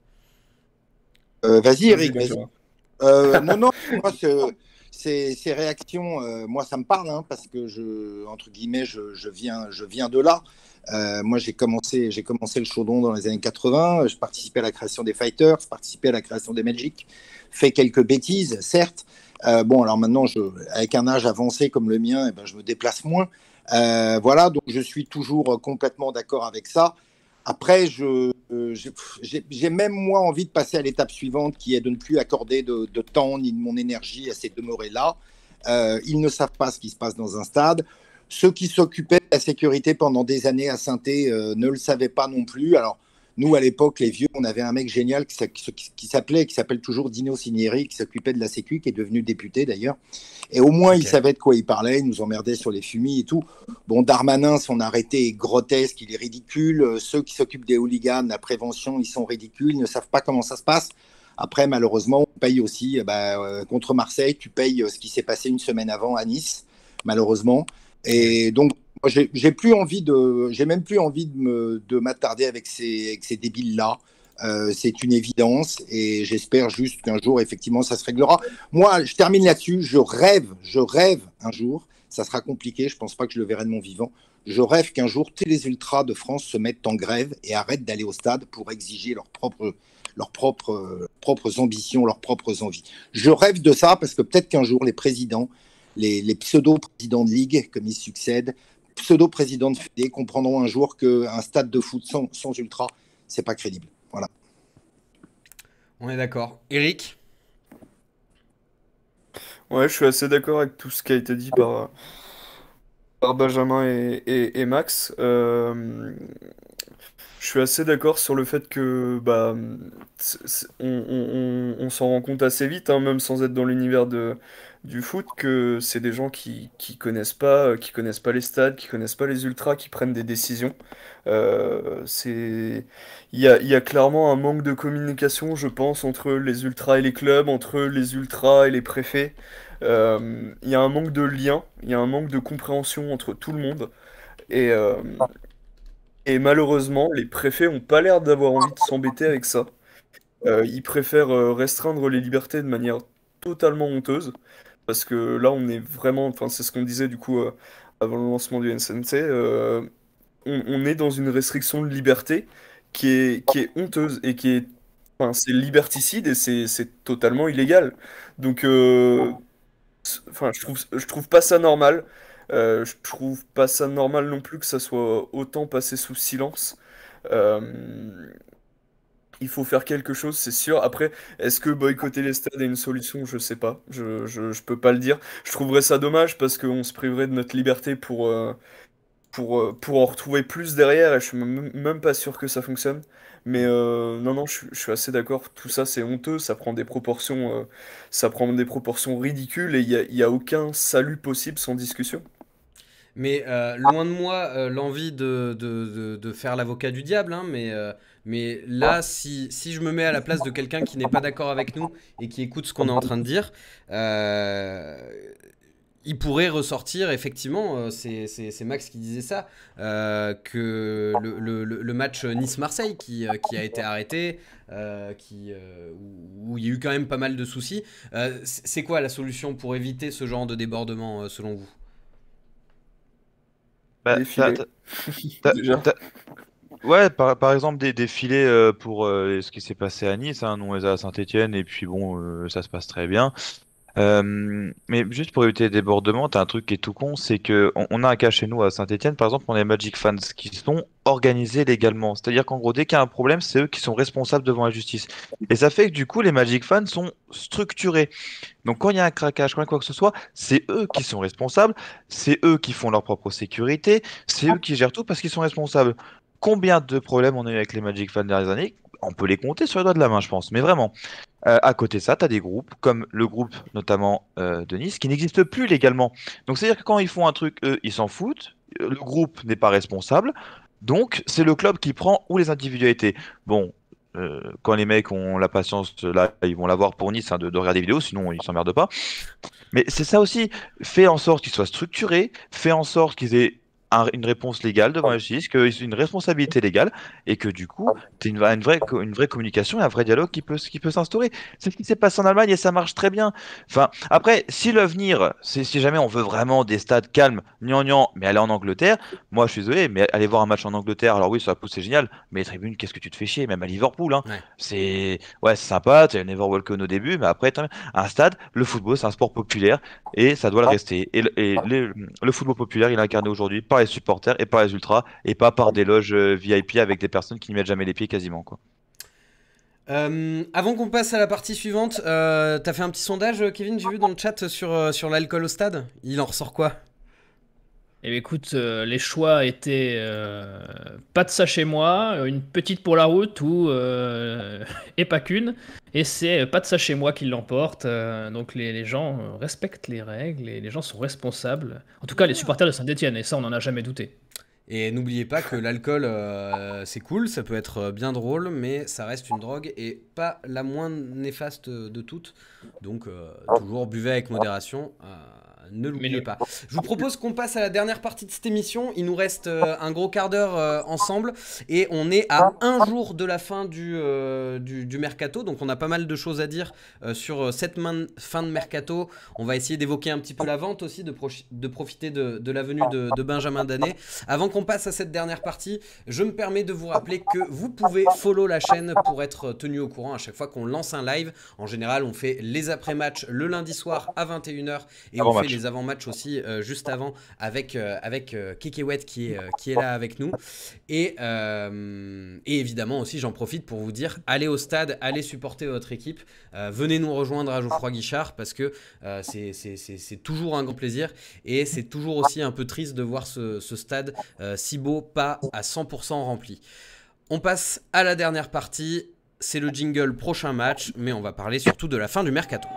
Vas-y, Eric. Euh, non, non, moi, ces, réactions, euh, moi, ça me parle, hein, parce que je, entre guillemets, je, viens, je viens de là. Euh, moi, j'ai commencé, j'ai commencé le chaudron dans les années 80. Je participais à la création des Fighters, je participais à la création des Magic, fait quelques bêtises, certes. bon, alors maintenant, je, avec un âge avancé comme le mien, et eh ben, je me déplace moins. voilà, donc je suis toujours complètement d'accord avec ça. Après, euh, j'ai même moi envie de passer à l'étape suivante, qui est de ne plus accorder de, temps ni de mon énergie à ces demeurés-là. Euh, ils ne savent pas ce qui se passe dans un stade. Ceux qui s'occupaient de la sécurité pendant des années à saint euh, ne le savaient pas non plus. Alors, nous, à l'époque, les vieux, on avait un mec génial qui s'appelait, qui s'appelle toujours Dino Signeri, qui s'occupait de la Sécu, qui est devenu député d'ailleurs. Et au moins, il savait de quoi il parlait, il nous emmerdait sur les fumis et tout. Bon, Darmanin, son arrêté est grotesque, il est ridicule. Euh, ceux qui s'occupent des hooligans, la prévention, ils sont ridicules, ils ne savent pas comment ça se passe. Après, malheureusement, on paye aussi, euh, bah, euh, contre Marseille, tu payes ce qui s'est passé une semaine avant à Nice, malheureusement. Et donc, j'ai plus envie de, j'ai même plus envie de m'attarder avec ces, avec ces débiles-là. Euh, c'est une évidence et j'espère juste qu'un jour, effectivement, ça se réglera. Moi, je termine là-dessus. Je rêve, je rêve un jour. Ça sera compliqué. Je pense pas que je le verrai de mon vivant. Je rêve qu'un jour, tous les ultras de France se mettent en grève et arrêtent d'aller au stade pour exiger leurs propres, leurs propres, propres ambitions, leurs propres envies. Je rêve de ça parce que peut-être qu'un jour, les présidents, les, les pseudo-présidents de ligue, comme ils succèdent, pseudo président de Fédé comprendront un jour qu'un stade de foot sans, sans ultra, c'est pas crédible. Voilà. On est d'accord. Eric Ouais, je suis assez d'accord avec tout ce qui a été dit par, Benjamin et, Max. Euh, je suis assez d'accord sur le fait que bah, on, s'en rend compte assez vite, hein, même sans être dans l'univers de, du foot que c'est des gens qui, qui connaissent pas, euh, qui connaissent pas les stades, qui connaissent pas les ultras, qui prennent des décisions. Euh, c'est il y a, clairement un manque de communication, je pense, entre les ultras et les clubs, entre les ultras et les préfets. Euh, il y a un manque de lien, il y a un manque de compréhension entre tout le monde. Et, et malheureusement, les préfets ont pas l'air d'avoir envie de s'embêter avec ça. ils préfèrent restreindre les libertés de manière totalement honteuse. Parce que là, on est vraiment. Enfin, c'est ce qu'on disait du coup euh, avant le lancement du NSNT. Euh, on, est dans une restriction de liberté qui est, qui est honteuse et qui est. Enfin, c'est liberticide et c'est totalement illégal. Donc. Euh, enfin, je trouve, je trouve pas ça normal. Euh, je trouve pas ça normal non plus que ça soit autant passé sous silence il faut faire quelque chose, c'est sûr. Après, est-ce que boycotter les stades est une solution Je sais pas. Je, je, peux pas le dire. Je trouverais ça dommage parce qu'on se priverait de notre liberté pour, euh, pour, euh, pour en retrouver plus derrière et je suis même pas sûr que ça fonctionne. Mais euh, non, non, je, suis assez d'accord. Tout ça, c'est honteux. Ça prend des proportions, ça prend des proportions ridicules et il n'y a, a aucun salut possible sans discussion. Mais loin de moi l'envie de, faire l'avocat du diable, hein, mais mais là, si, si je me mets à la place de quelqu'un qui n'est pas d'accord avec nous et qui écoute ce qu'on est en train de dire, euh, il pourrait ressortir, effectivement, euh, c'est Max qui disait ça, euh, que le, le, match Nice-Marseille qui, qui, a été arrêté, qui, où, il y a eu quand même pas mal de soucis, c'est quoi la solution pour éviter ce genre de débordement selon vous bah, Ouais, par, par, exemple, des, des filets euh, pour euh, ce qui s'est passé à Nice, hein, nous à Saint-Etienne, et puis bon, euh, ça se passe très bien. mais juste pour éviter les débordements, t'as un truc qui est tout con, c'est que on, a un cas chez nous à Saint-Etienne, par exemple, on a les Magic Fans qui sont organisés légalement. C'est-à-dire qu'en gros, dès qu'il y a un problème, c'est eux qui sont responsables devant la justice. Et ça fait que du coup, les Magic Fans sont structurés. Donc quand il y a un craquage, quand il y a quoi que ce soit, c'est eux qui sont responsables, c'est eux qui font leur propre sécurité, c'est eux qui gèrent tout parce qu'ils sont responsables combien de problèmes on a eu avec les Magic Fans dernières années On peut les compter sur les doigts de la main, je pense. Mais vraiment, euh, à côté de ça, tu as des groupes, comme le groupe notamment euh, de Nice, qui n'existe plus légalement. Donc c'est-à-dire que quand ils font un truc, eux, ils s'en foutent. Le groupe n'est pas responsable. Donc c'est le club qui prend ou les individualités. Bon, euh, quand les mecs ont la patience, là, ils vont l'avoir pour Nice hein, de, regarder des vidéos, sinon ils s'emmerdent pas. Mais c'est ça aussi, fais en sorte qu'ils soient structurés, fais en sorte qu'ils aient une réponse légale devant la justice, qu'ils ont une responsabilité légale, et que du coup, tu une, vraie, une vraie communication et un vrai dialogue qui peut, qui peut s'instaurer. C'est ce qui s'est passé en Allemagne et ça marche très bien. Enfin, après, si l'avenir, si jamais on veut vraiment des stades calmes, gnangnang, mais aller en Angleterre, moi je suis désolé, mais aller voir un match en Angleterre, alors oui, ça pousse, c'est génial, mais les tribunes, qu'est-ce que tu te fais chier, même à Liverpool, hein, ouais. c'est sympa, tu as Never Walk au début, mais après, un stade, le football, c'est un sport populaire et ça doit le ah. rester. Et, le, football populaire, il est incarné aujourd'hui par les supporters et par les ultras et pas par des loges euh, VIP avec des personnes qui n'y mettent jamais les pieds quasiment quoi. Euh, avant qu'on passe à la partie suivante, euh, t'as fait un petit sondage, Kevin, j'ai vu dans le chat sur, sur l'alcool au stade. Il en ressort quoi eh ben, écoute, les choix étaient pas de ça chez moi, une petite pour la route ou et pas qu'une. Et c'est euh, pas de ça chez moi qui l'emporte. Euh, donc les, gens euh, respectent les règles et les gens sont responsables. En tout cas, les supporters de Saint-Etienne, et ça, on n'en a jamais douté. Et n'oubliez pas que l'alcool, c'est cool, ça peut être bien drôle, mais ça reste une drogue et pas la moins néfaste de toutes. Donc, toujours buvez avec modération ne l'oubliez pas. Je vous propose qu'on passe à la dernière partie de cette émission. Il nous reste euh, un gros quart d'heure euh, ensemble et on est à un jour de la fin euh, du, du, mercato. Donc on a pas mal de choses à dire sur cette fin de mercato. On va essayer d'évoquer un petit peu la vente aussi, de, de profiter de, de, la venue de, Benjamin Danet. Avant qu'on passe à cette dernière partie, je me permets de vous rappeler que vous pouvez follow la chaîne pour être tenu au courant à chaque fois qu'on lance un live. En général, on fait les après-matchs le lundi soir à 21h et on fait les avant match aussi euh, juste avant avec, euh, avec avec euh, qui est, qui est là avec nous. Et, évidemment aussi, j'en profite pour vous dire allez au stade, allez supporter votre équipe, venez nous rejoindre à Geoffroy Guichard parce que c'est toujours un grand plaisir et c'est toujours aussi un peu triste de voir ce stade si beau, pas à 100% rempli. On passe à la dernière partie c'est le jingle prochain match, mais on va parler surtout de la fin du mercato.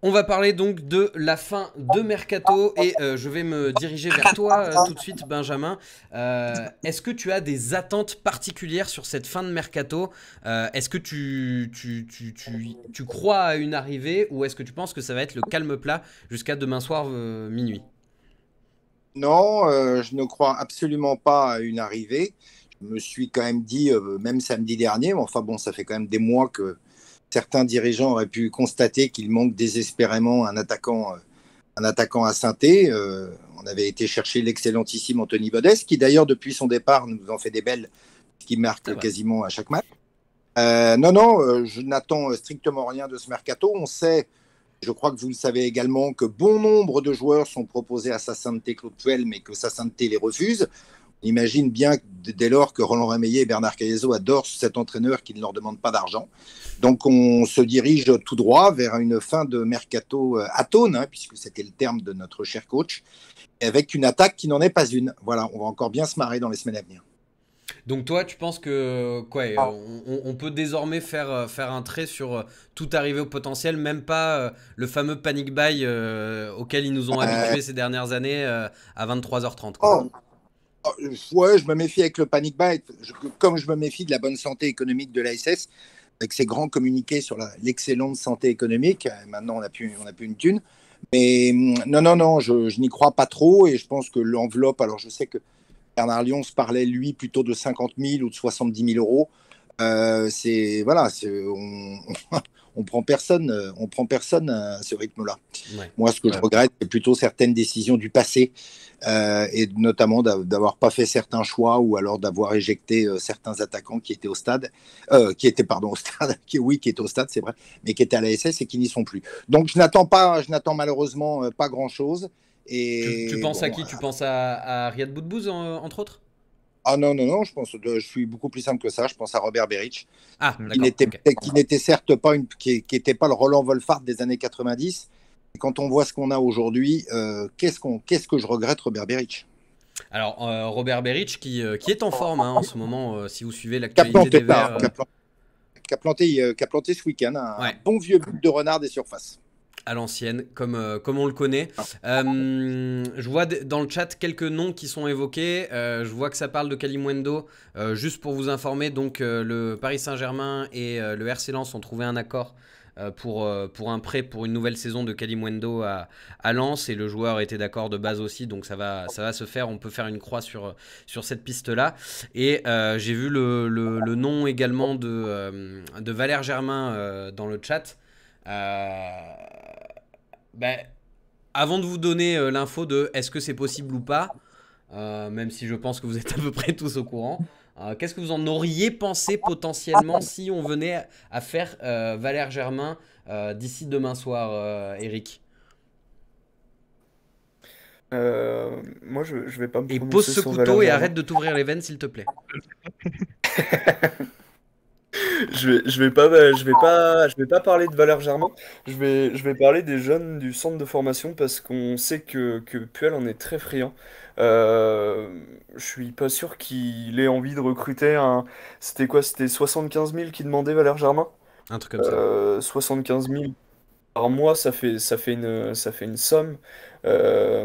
On va parler donc de la fin de Mercato et euh, je vais me diriger vers toi euh, tout de suite, Benjamin. Euh, est-ce que tu as des attentes particulières sur cette fin de Mercato Est-ce que tu tu, tu, tu, crois à une arrivée ou est-ce que tu penses que ça va être le calme plat jusqu'à demain soir minuit Non, je ne crois absolument pas à une arrivée. Je me suis quand même dit, même samedi dernier, mais enfin bon, ça fait quand même des mois que certains dirigeants auraient pu constater qu'il manque désespérément un attaquant, euh, un attaquant à synthé. Euh, on avait été chercher l'excellentissime Anthony Bodès, qui d'ailleurs, depuis son départ, nous en fait des belles, qui marque quasiment à chaque match. Euh, non, non, je n'attends strictement rien de ce mercato. On sait, je crois que vous le savez également, que bon nombre de joueurs sont proposés à sa sainteté Claude mais que sa sainteté les refuse imagine bien dès lors que Roland Rameillet et Bernard Caillézo adorent cet entraîneur qui ne leur demande pas d'argent. Donc on se dirige tout droit vers une fin de mercato euh, atone, hein, puisque c'était le terme de notre cher coach, avec une attaque qui n'en est pas une. Voilà, on va encore bien se marrer dans les semaines à venir. Donc toi, tu penses que quoi, ah. on, peut désormais faire, euh, faire un trait sur euh, tout arrivé au potentiel, même pas le fameux panic buy auquel ils nous ont habitués ces dernières années à 23h30. Euh, je me méfie avec le panic bite, comme je me méfie de la bonne santé économique de l'ASS, avec ses grands communiqués sur l'excellente santé économique. Euh, maintenant, on n'a plus, on a plus une thune. Mais mm, non, non, non, je, je n'y crois pas trop et je pense que l'enveloppe, alors je sais que Bernard Lyon se parlait, lui, plutôt de 50 000 ou de 70 000 euros. Euh, c'est voilà, on, on, prend personne, euh, on prend personne euh, à ce rythme-là. Moi, ce que je regrette, c'est plutôt certaines décisions du passé et notamment d'avoir pas fait certains choix ou alors d'avoir éjecté certains attaquants qui étaient au stade, qui étaient pardon au stade, qui oui, qui étaient au stade, c'est vrai, mais qui étaient à la SS et qui n'y sont plus. Donc, je n'attends pas, je n'attends malheureusement pas grand-chose. Et tu, penses à qui Tu penses à, à Riyad Boudbouz entre autres ah non, non, non, je pense euh, je suis beaucoup plus simple que ça. Je pense à Robert Berich, ah, qui n'était certes pas une, qui, pas le Roland Wolfhard des années 90. quand on voit ce qu'on a aujourd'hui, euh, qu'est-ce qu'on, quest que je regrette Robert Berich Alors euh, Robert Berich qui, qui est en forme hein, en ce moment, si vous suivez l'actualité Qui a planté, ce week-end un bon vieux but de renard des surfaces à l'ancienne, comme, euh, comme on le connaît. Ah. Euh, je vois dans le chat quelques noms qui sont évoqués. Euh, je vois que ça parle de Kalimwendo. juste pour vous informer, donc le Paris Saint-Germain et le RC Lens ont trouvé un accord pour, pour un prêt pour une nouvelle saison de Kalimwendo à, à Lens et le joueur était d'accord de base aussi donc ça va, ça va se faire, on peut faire une croix sur, sur cette piste là et j'ai vu le, nom également de, de Valère Germain dans le chat euh, ben, avant de vous donner euh, l'info de est-ce que c'est possible ou pas, euh, même si je pense que vous êtes à peu près tous au courant, euh, qu'est-ce que vous en auriez pensé potentiellement si on venait à faire Valère Germain d'ici demain soir, Eric moi, je, vais pas me. Et pose ce couteau et arrête de t'ouvrir les veines, s'il te plaît. je vais, vais pas, je vais pas, bah, oh. je vais pas parler de Valère Germain. Je vais, je vais parler des jeunes du centre de formation parce qu'on sait que, que Puel en est très friand. Euh, je suis pas sûr qu'il ait envie de recruter un. C'était quoi C'était 75 000 qui demandait Valère Germain. Un truc comme ça. 75 euh, 000 par mois, ça fait, ça fait une, ça fait une somme. Euh,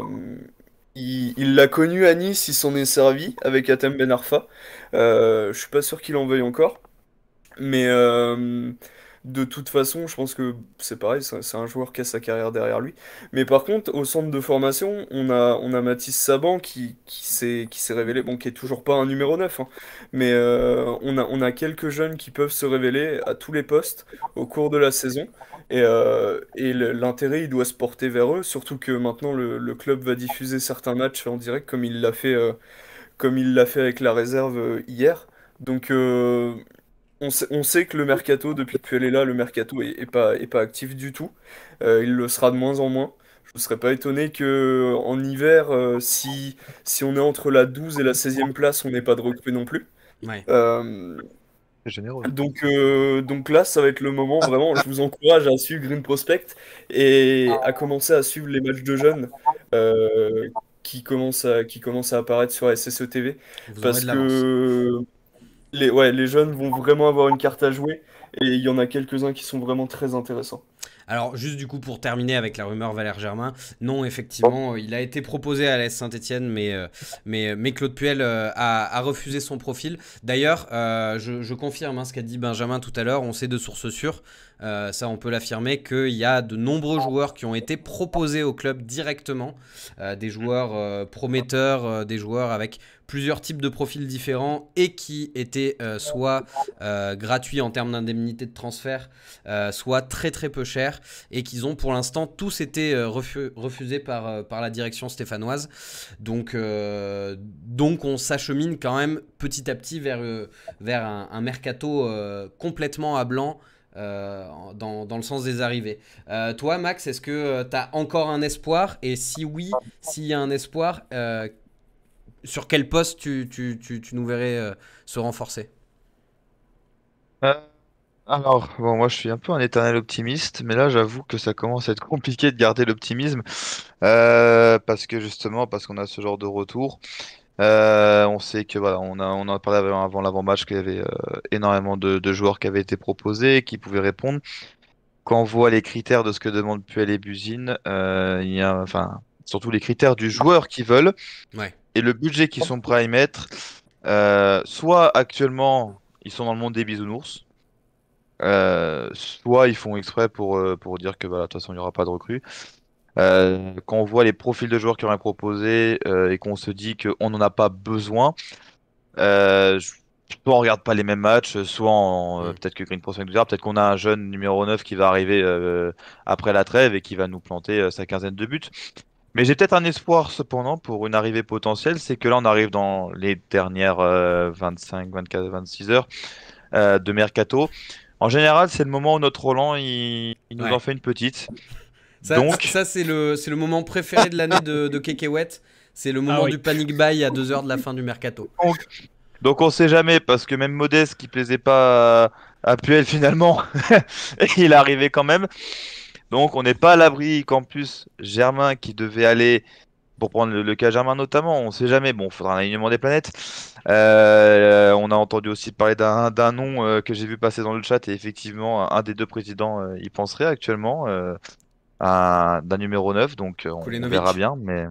il l'a connu à Nice, il s'en est servi avec Atem Ben Arfa. Euh, je suis pas sûr qu'il en veuille encore. Mais euh, de toute façon, je pense que c'est pareil, c'est un joueur qui a sa carrière derrière lui. Mais par contre, au centre de formation, on a, on a Mathis Saban qui, qui s'est révélé, bon, qui est toujours pas un numéro 9, hein. mais euh, on, a, on a quelques jeunes qui peuvent se révéler à tous les postes au cours de la saison. Et, euh, et l'intérêt, il doit se porter vers eux, surtout que maintenant, le, club va diffuser certains matchs en direct, comme il l'a fait, comme il l'a fait avec la réserve hier. Donc on sait, que le mercato, depuis qu'elle est là, le mercato est, pas, actif du tout. Euh, il le sera de moins en moins. Je ne serais pas étonné que en hiver, euh, si, on est entre la 12 et la 16e place, on n'ait pas de recoupé non plus. Euh, généreux. Donc, là, ça va être le moment vraiment. Je vous encourage à suivre Green Prospect et à commencer à suivre les matchs de jeunes qui commencent à, apparaître sur SSE TV. parce que les, ouais, les jeunes vont vraiment avoir une carte à jouer et il y en a quelques-uns qui sont vraiment très intéressants. Alors juste du coup pour terminer avec la rumeur Valère Germain, non effectivement euh, il a été proposé à l'AS Saint-Etienne mais, euh, euh, mais, Claude Puel a, refusé son profil. D'ailleurs je, confirme hein, ce qu'a dit Benjamin tout à l'heure, on sait de sources sûres, euh, ça, on peut l'affirmer qu'il y a de nombreux joueurs qui ont été proposés au club directement, euh, des joueurs euh, prometteurs, des joueurs avec plusieurs types de profils différents et qui étaient soit gratuits en termes d'indemnité de transfert, soit très très peu chers et qu'ils ont pour l'instant tous été refusés par, la direction stéphanoise. Donc, donc on s'achemine quand même petit à petit vers, vers un mercato complètement à blanc euh, dans, dans, le sens des arrivées. Euh, toi, Max, est-ce que euh, tu as encore un espoir Et si oui, s'il y a un espoir, sur quel poste tu, tu, tu, nous verrais se renforcer alors, bon, moi je suis un peu un éternel optimiste, mais là j'avoue que ça commence à être compliqué de garder l'optimisme, parce que justement, parce qu'on a ce genre de retour. Euh, on sait que voilà, on a on en parlé avant, l'avant-match qu'il y avait euh, énormément de, joueurs qui avaient été proposés, et qui pouvaient répondre. Quand on voit les critères de ce que demande Puel et Buzine, euh, il a enfin surtout les critères du joueur qu'ils veulent et le budget qu'ils sont prêts à y mettre. soit actuellement ils sont dans le monde des bisounours, soit ils font exprès pour pour dire que voilà, de toute façon il n'y aura pas de recrues. Euh, quand on voit les profils de joueurs qui ont été proposés euh, et qu'on se dit qu'on n'en a pas besoin, euh, soit on regarde pas les mêmes matchs, soit on, euh, mm. peut-être que Green peut-être qu'on a un jeune numéro 9 qui va arriver après la trêve et qui va nous planter sa quinzaine de buts. Mais j'ai peut-être un espoir cependant pour une arrivée potentielle, c'est que là on arrive dans les dernières 25, 24, 26 heures de Mercato. En général, c'est le moment où notre Roland il, nous en fait une petite. Donc... ça c'est le, le moment préféré de l'année de, de C'est le moment ah du panic buy à 2h de la fin du mercato. Donc, on sait jamais, parce que même Modeste qui plaisait pas à Puel finalement, il est arrivé quand même. Donc on n'est pas à l'abri qu'en plus Germain qui devait aller, pour prendre le, cas Germain notamment, on sait jamais, bon, il faudra un alignement des planètes. Euh, on a entendu aussi parler d'un nom euh, que j'ai vu passer dans le chat et effectivement un des deux présidents euh, y penserait actuellement d'un numéro 9, donc euh, on, verra bien. Mais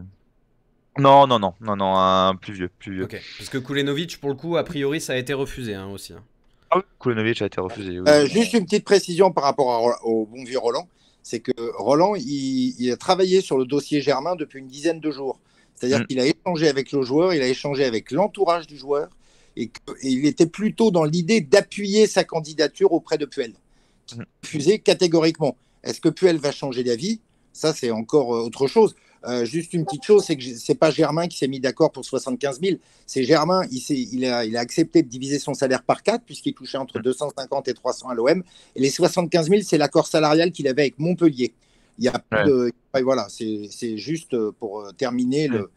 non, non, non, non, non, un plus vieux, plus vieux. Parce que Kulenovic, pour le coup, a priori, ça a été refusé hein, aussi. Hein. Ah oui, Kulenovic a été refusé. Euh, juste une petite précision par rapport au bon vieux Roland, c'est que Roland, il, a travaillé sur le dossier Germain depuis une dizaine de jours. C'est-à-dire mm. qu'il a échangé avec le joueur, il a échangé avec l'entourage du joueur, et, que, il était plutôt dans l'idée d'appuyer sa candidature auprès de Puel, qui a mm. refusé catégoriquement. Est-ce que Puel va changer d'avis Ça, c'est encore euh, autre chose. Euh, juste une petite chose, c'est que ce n'est pas Germain qui s'est mis d'accord pour 75 000. C'est Germain, il, il, a, accepté de diviser son salaire par 4 puisqu'il touchait entre 250 et 300 à l'OM. Et les 75 000, c'est l'accord salarial qu'il avait avec Montpellier. Il y a voilà, c'est juste euh, pour terminer le,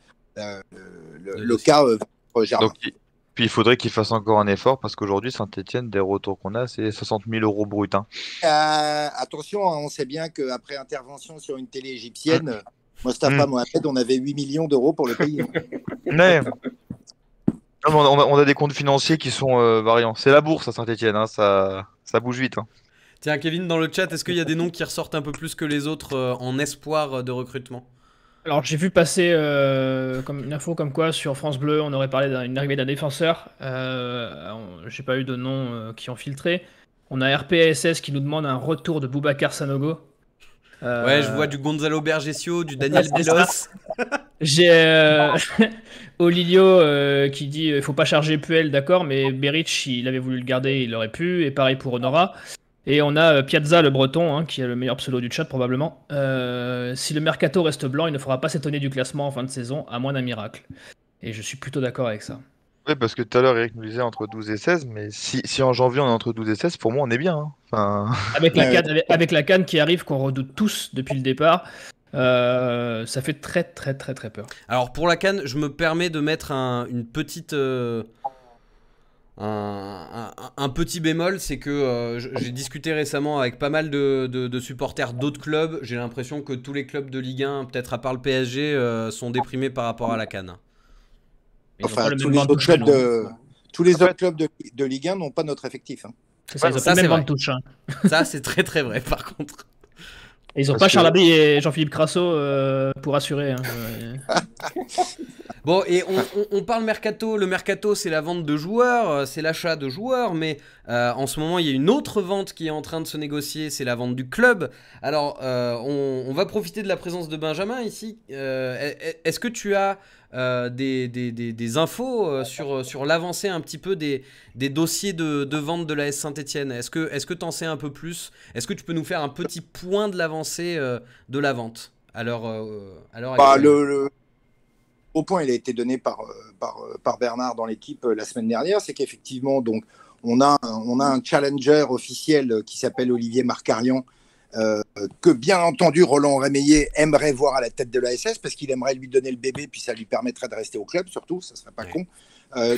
le, cas Germain. Puis il faudrait qu'il fasse encore un effort parce qu'aujourd'hui, Saint-Etienne, des retours qu'on a, c'est 60 000 euros brut. Hein. Euh, attention, hein, on sait bien qu'après intervention sur une télé égyptienne, mm. Mostafa mm. Mohamed, on avait 8 millions d'euros pour le pays. Mais. On a, des comptes financiers qui sont euh, variants. C'est la bourse à Saint-Etienne, hein, ça, ça bouge vite. Tiens, Kevin, dans le chat, est-ce qu'il y a des noms qui ressortent un peu plus que les autres euh, en espoir de recrutement alors j'ai vu passer euh, comme une info comme quoi sur France Bleu on aurait parlé d'une arrivée d'un défenseur. Euh, j'ai pas eu de nom euh, qui ont filtré. On a RPSS qui nous demande un retour de Boubacar Sanogo. ouais, je vois du Gonzalo Bergesio, du Daniel Delos, j'ai Olilio qui dit il faut pas charger Puel, d'accord, mais Beric il avait voulu le garder, il aurait pu, et pareil pour Honora. Et on a euh, Piazza le Breton, hein, qui est le meilleur pseudo du chat probablement. Euh, si le mercato reste blanc, il ne faudra pas s'étonner du classement en fin de saison, à moins d'un miracle. Et je suis plutôt d'accord avec ça. Oui, parce que tout à l'heure, Eric nous disait entre 12 et 16, mais si, en janvier on est entre 12 et 16, pour moi on est bien. Hein. Avec, la canne, avec, la canne qui arrive, qu'on redoute tous depuis le départ, euh, ça fait très très très très peur. Alors pour la canne, je me permets de mettre une petite un, petit bémol, c'est que euh, j'ai discuté récemment avec pas mal de, supporters d'autres clubs. J'ai l'impression que tous les clubs de Ligue 1, peut-être à part le PSG, euh, sont déprimés par rapport à la Cannes. Enfin, tous les, autres clubs, de, hein. tous Ligue 1 n'ont pas notre effectif. Hein. Ça, c'est vrai. Hein. Ça, c'est très très vrai, par contre ils n'ont pas Charles et Jean-Philippe Crasso euh, pour assurer. Hein. bon, et on, parle mercato. Le mercato, c'est la vente de joueurs, euh, c'est l'achat de joueurs, mais euh, en ce moment, il y a une autre vente qui est en train de se négocier, c'est la vente du club. Alors, on, va profiter de la présence de Benjamin ici. Est-ce que tu as euh, des, infos euh, sur, euh, sur l'avancée un petit peu des, dossiers de, vente de la S Saint-Etienne. Est-ce que tu en sais un peu plus Est-ce que tu peux nous faire un petit point de l'avancée de la vente Alors, bah, le, Au point, il a été donné par, par, Bernard dans l'équipe la semaine dernière, c'est qu'effectivement, on a, on a un challenger officiel qui s'appelle Olivier Marcarian, que bien entendu Roland Rémeillé aimerait voir à la tête de SS parce qu'il aimerait lui donner le bébé puis ça lui permettrait de rester au club surtout, ça serait pas con. Euh,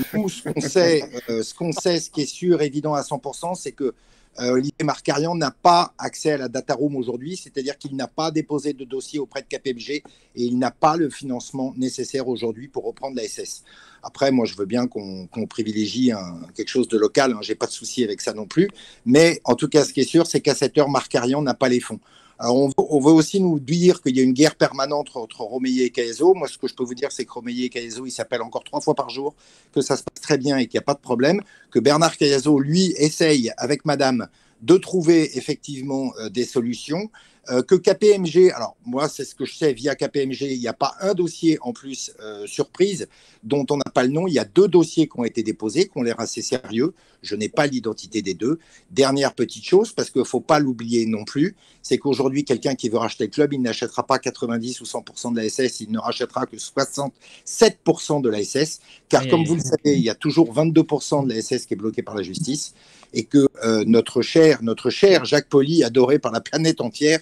ce sait, euh, ce qu'on sait, ce qui est sûr, évident à 100%, c'est que euh, Olivier Marcarian n'a pas accès à la data room aujourd'hui, c'est-à-dire qu'il n'a pas déposé de dossier auprès de KPMG et il n'a pas le financement nécessaire aujourd'hui pour reprendre la SS. Après, moi, je veux bien qu'on privilégie quelque chose de local, hein, je n'ai pas de souci avec ça non plus, mais en tout cas, ce qui est sûr, c'est qu'à cette heure, Marcarian n'a pas les fonds. Euh, on veut, aussi nous dire qu'il y a une guerre permanente entre Romeyer et Caeso. Moi, ce que je peux vous dire, c'est que Romeyer et Caeso, ils s'appellent encore trois fois par jour, que ça se passe très bien et qu'il n'y a pas de problème. Que Bernard Caeso, lui, essaye avec Madame de trouver effectivement euh, des solutions. Euh, que KPMG, alors moi c'est ce que je sais via KPMG, il n'y a pas un dossier en plus euh, surprise dont on n'a pas le nom, il y a deux dossiers qui ont été déposés, qui ont l'air assez sérieux, je n'ai pas l'identité des deux. Dernière petite chose, parce qu'il ne faut pas l'oublier non plus, c'est qu'aujourd'hui quelqu'un qui veut racheter le club, il n'achètera pas 90 ou 100% de la SS, il ne rachètera que 67% de la SS, car comme vous le savez, il y a toujours 22% de la SS qui est bloquée par la justice et que euh, notre cher, notre cher Jacques Poli, adoré par la planète entière,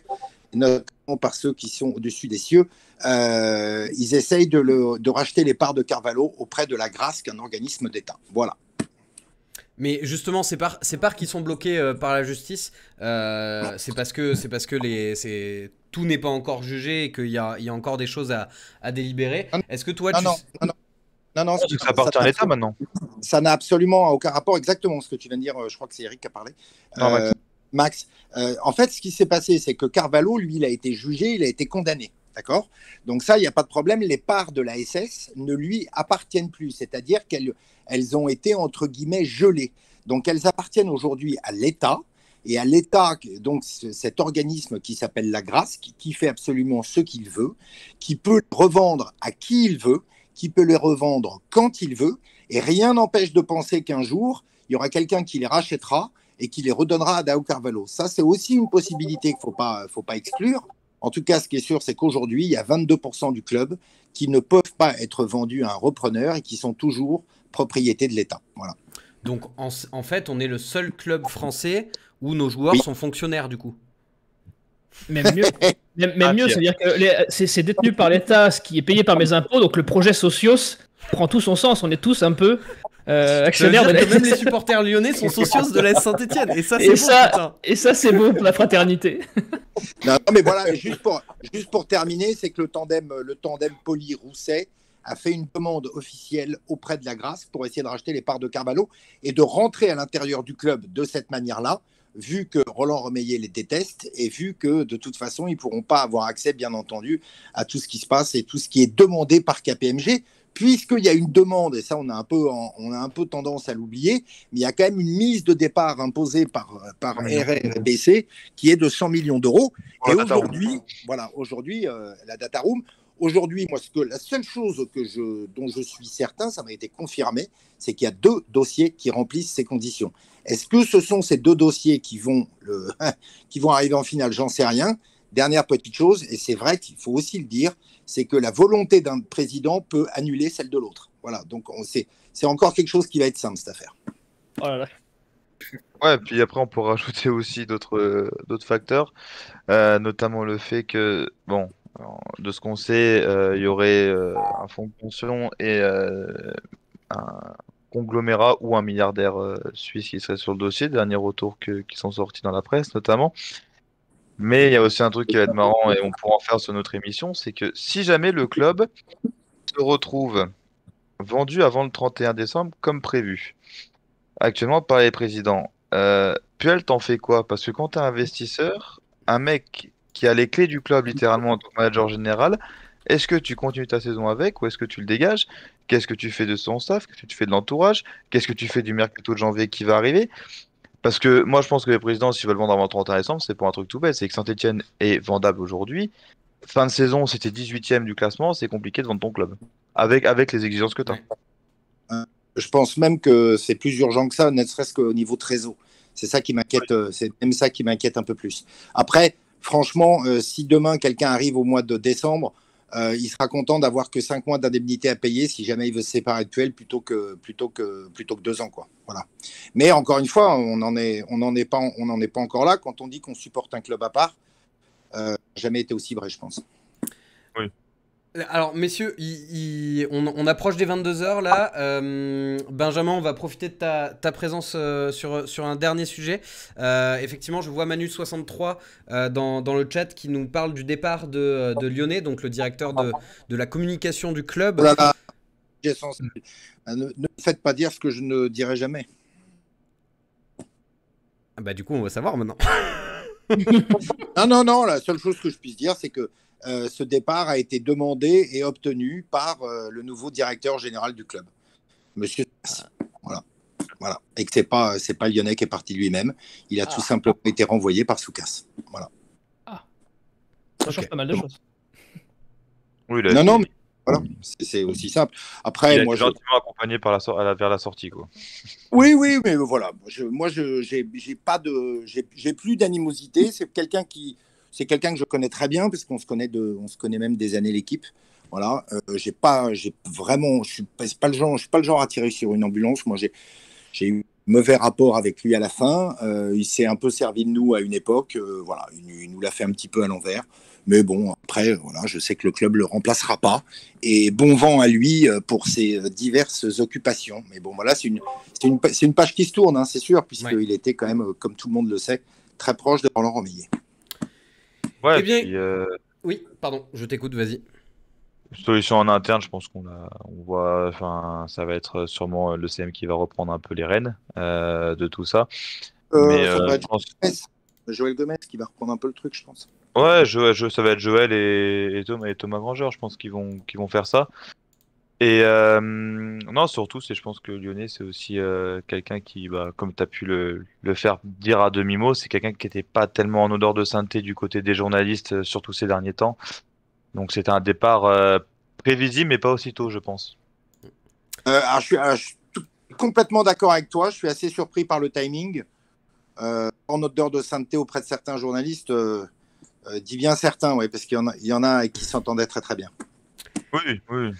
notamment par ceux qui sont au-dessus des cieux, euh, ils essayent de, racheter les parts de Carvalho auprès de la Grâce, qu'un organisme d'État. Voilà. Mais justement, ces parts, ces qui sont bloquées euh, par la justice, c'est parce que, c'est parce que les, tout n'est pas encore jugé et qu'il y, a, encore des choses à, délibérer. Est-ce que toi, non, tu... non, non, non, non, ah, ça appartient à l'État maintenant. Ça n'a absolument aucun rapport, exactement ce que tu viens de dire. Euh, je crois que c'est Eric qui a parlé. Max, euh, euh, en fait, ce qui s'est passé, c'est que Carvalho, lui, il a été jugé, il a été condamné. D'accord Donc, ça, il n'y a pas de problème. Les parts de la SS ne lui appartiennent plus, c'est-à-dire qu'elles elles ont été, entre guillemets, gelées. Donc, elles appartiennent aujourd'hui à l'État et à l'État, donc cet organisme qui s'appelle la Grâce, qui, qui, fait absolument ce qu'il veut, qui peut revendre à qui il veut, qui peut les revendre quand il veut. Et rien n'empêche de penser qu'un jour, il y aura quelqu'un qui les rachètera et qui les redonnera à Dao Carvalho. Ça, c'est aussi une possibilité qu'il ne faut pas, faut pas exclure. En tout cas, ce qui est sûr, c'est qu'aujourd'hui, il y a 22% du club qui ne peuvent pas être vendus à un repreneur et qui sont toujours propriété de l'État. Voilà. Donc, en, fait, on est le seul club français où nos joueurs sont fonctionnaires, du coup même mieux. Ah, c'est-à-dire que c'est, détenu par l'État, ce qui est payé par mes impôts, donc le projet Socios prend tout son sens. On est tous un peu euh, actionnaires de Même les supporters lyonnais sont Socios de la Saint-Etienne. Et ça, c'est beau, Et ça, c'est pour la fraternité. non, mais voilà, juste pour, terminer, c'est que le tandem, le tandem Poli-Rousset a fait une demande officielle auprès de la Grasse pour essayer de racheter les parts de Carvalho et de rentrer à l'intérieur du club de cette manière-là vu que Roland Remeillet les déteste et vu que de toute façon, ils ne pourront pas avoir accès, bien entendu, à tout ce qui se passe et tout ce qui est demandé par KPMG, puisqu'il y a une demande, et ça on a un peu, on a un peu tendance à l'oublier, mais il y a quand même une mise de départ imposée par, par RRBC qui est de 100 millions d'euros. Et aujourd'hui, voilà, aujourd'hui, euh, la Data Room, Aujourd'hui, moi, ce que, la seule chose que je, dont je suis certain, ça m'a été confirmé, c'est qu'il y a deux dossiers qui remplissent ces conditions. Est-ce que ce sont ces deux dossiers qui vont, le, qui vont arriver en finale J'en sais rien. Dernière petite chose, et c'est vrai qu'il faut aussi le dire, c'est que la volonté d'un président peut annuler celle de l'autre. Voilà, donc c'est encore quelque chose qui va être simple, cette affaire. Oh Ouais, puis après, on pourra rajouter aussi d'autres facteurs, euh, notamment le fait que, bon, de ce qu'on sait, euh, il y aurait euh, un fonds de pension et euh, un conglomérat ou un milliardaire suisse qui serait sur le dossier, dernier retour que, qui sont sortis dans la presse notamment. Mais il y a aussi un truc qui va être marrant et on pourra en faire sur notre émission, c'est que si jamais le club se retrouve vendu avant le 31 décembre comme prévu, actuellement par les présidents, euh, Puel t'en fait quoi Parce que quand tu es investisseur, un mec qui a les clés du club littéralement en tant que manager général. Est-ce que tu continues ta saison avec ou est-ce que tu le dégages Qu'est-ce que tu fais de son staff Qu'est-ce que tu fais de l'entourage Qu'est-ce que tu fais du mercato de janvier qui va arriver Parce que moi, je pense que les présidents, s'ils veulent vendre avant 31 décembre, c'est pour un truc tout bête. C'est que Saint-Etienne est vendable aujourd'hui. Fin de saison, c'était 18 e du classement. C'est compliqué de vendre ton club avec, avec les exigences que tu as. Euh, je pense même que c'est plus urgent que ça, ne serait-ce qu'au niveau trésor. C'est ça qui m'inquiète, euh, c'est même ça qui m'inquiète un peu plus. Après, franchement, euh, si demain quelqu'un arrive au mois de décembre, euh, il sera content d'avoir que 5 mois d'indemnité à payer si jamais il veut se séparer de plutôt que plutôt que plutôt que 2 ans quoi. Voilà. Mais encore une fois, on n'en est pas encore là quand on dit qu'on supporte un club à part. n'a euh, jamais été aussi vrai, je pense. Alors, messieurs, on, approche des 22 heures là. Euh, Benjamin, on va profiter de ta, présence euh, sur, un dernier sujet. Euh, effectivement, je vois Manu63 dans, le chat qui nous parle du départ de, de Lyonnais, donc le directeur de, la communication du club. Oh ne, me faites pas dire ce que je ne dirai jamais. Ah bah, du coup, on va savoir maintenant. non, non, non, la seule chose que je puisse dire, c'est que euh, ce départ a été demandé et obtenu par euh, le nouveau directeur général du club, Monsieur. Ah. Voilà, voilà. Et que c'est pas euh, c'est pas Lyonnais qui est parti lui-même. Il a ah. tout simplement été renvoyé par Soukas. Voilà. Ah. Ça change pas mal de choses. Oui, non, non, mais voilà, c'est aussi simple. Après, il moi, gentiment accompagné par la vers la sortie, quoi. Oui, oui, mais voilà, je, moi, j'ai je, pas de, j'ai plus d'animosité. C'est quelqu'un qui, c'est quelqu'un que je connais très bien parce qu'on se connaît de, on se connaît même des années l'équipe. Voilà, euh, j'ai pas, j'ai vraiment, je suis pas, le genre, je suis pas le genre à tirer sur une ambulance. Moi, j'ai, j'ai eu mauvais rapport avec lui à la fin. Euh, il s'est un peu servi de nous à une époque. Euh, voilà, il, nous l'a fait un petit peu à l'envers. Mais bon, après, voilà, je sais que le club le remplacera pas. Et bon vent à lui pour ses diverses occupations. Mais bon, voilà, c'est une, une, une, page qui se tourne, hein, c'est sûr, puisqu'il était quand même, comme tout le monde le sait, très proche de Roland Romillet. Eh euh, oui, pardon, je t'écoute, vas-y. Solution en interne, je pense qu'on a, on voit, enfin, ça va être sûrement le CM qui va reprendre un peu les rênes euh, de tout ça. Euh, Mais, Joël Gomez qui va reprendre un peu le truc, je pense. Ouais, ça va être Joël et, Thomas, et Granger, je pense qu'ils vont, vont faire ça. Et euh, non, surtout, c'est je pense que Lyonnais, c'est aussi euh, quelqu'un qui, bah, comme tu as pu le, le, faire dire à demi-mot, c'est quelqu'un qui n'était pas tellement en odeur de sainteté du côté des journalistes, euh, surtout ces derniers temps. Donc c'était un départ prévisible, mais pas aussitôt, je pense. je suis, complètement d'accord avec toi, je suis assez surpris par le timing. en odeur de sainteté auprès de certains journalistes, dis bien certains, ouais, parce qu'il y en a qui s'entendaient très très bien. Oui, oui.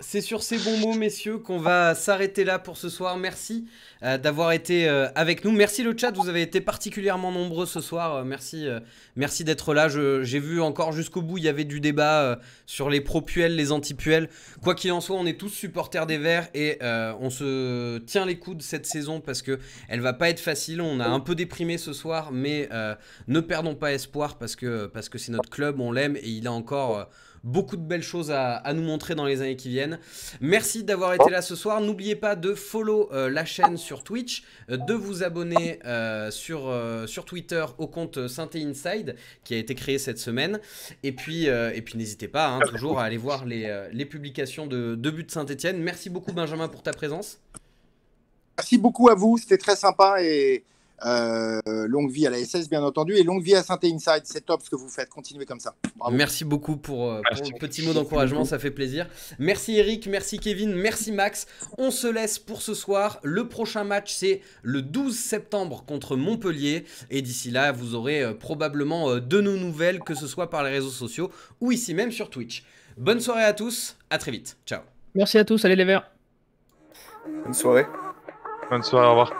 C'est sur ces bons mots, messieurs, qu'on va s'arrêter là pour ce soir. Merci euh, d'avoir été euh, avec nous. Merci le chat, vous avez été particulièrement nombreux ce soir. Euh, merci merci d'être là. J'ai vu encore jusqu'au bout, il y avait du débat sur les propuels, les antipuels. Quoi qu'il en soit, on est tous supporters des Verts et on se tient les coudes cette saison parce que elle va pas être facile. On a un peu déprimé ce soir, mais ne perdons pas espoir parce que c'est parce que notre club, on l'aime et il a encore beaucoup de belles choses à, nous montrer dans les années qui viennent. Merci d'avoir été oh. là ce soir. N'oubliez pas de follow euh, la chaîne sur Twitch, euh, de vous abonner euh, sur, sur Twitter au compte saint Synthé Inside qui a été créé cette semaine. Et puis, et puis n'hésitez pas hein, toujours à aller voir les, publications de, de But Saint-Etienne. Merci beaucoup Benjamin pour ta présence. Merci beaucoup à vous, c'était très sympa et euh, longue vie à la SS, bien entendu, et longue vie à Synthé Inside. C'est top ce que vous faites. Continuez comme ça. Merci beaucoup pour, euh, le petit mot d'encouragement. Ça fait plaisir. Merci Eric, merci Kevin, merci Max. On se laisse pour ce soir. Le prochain match, c'est le 12 septembre contre Montpellier. Et d'ici là, vous aurez euh, probablement de nos nouvelles, que ce soit par les réseaux sociaux ou ici même sur Twitch. Bonne soirée à tous. À très vite. Ciao. Merci à tous. Allez les verts. Bonne soirée. Bonne soirée. Au revoir.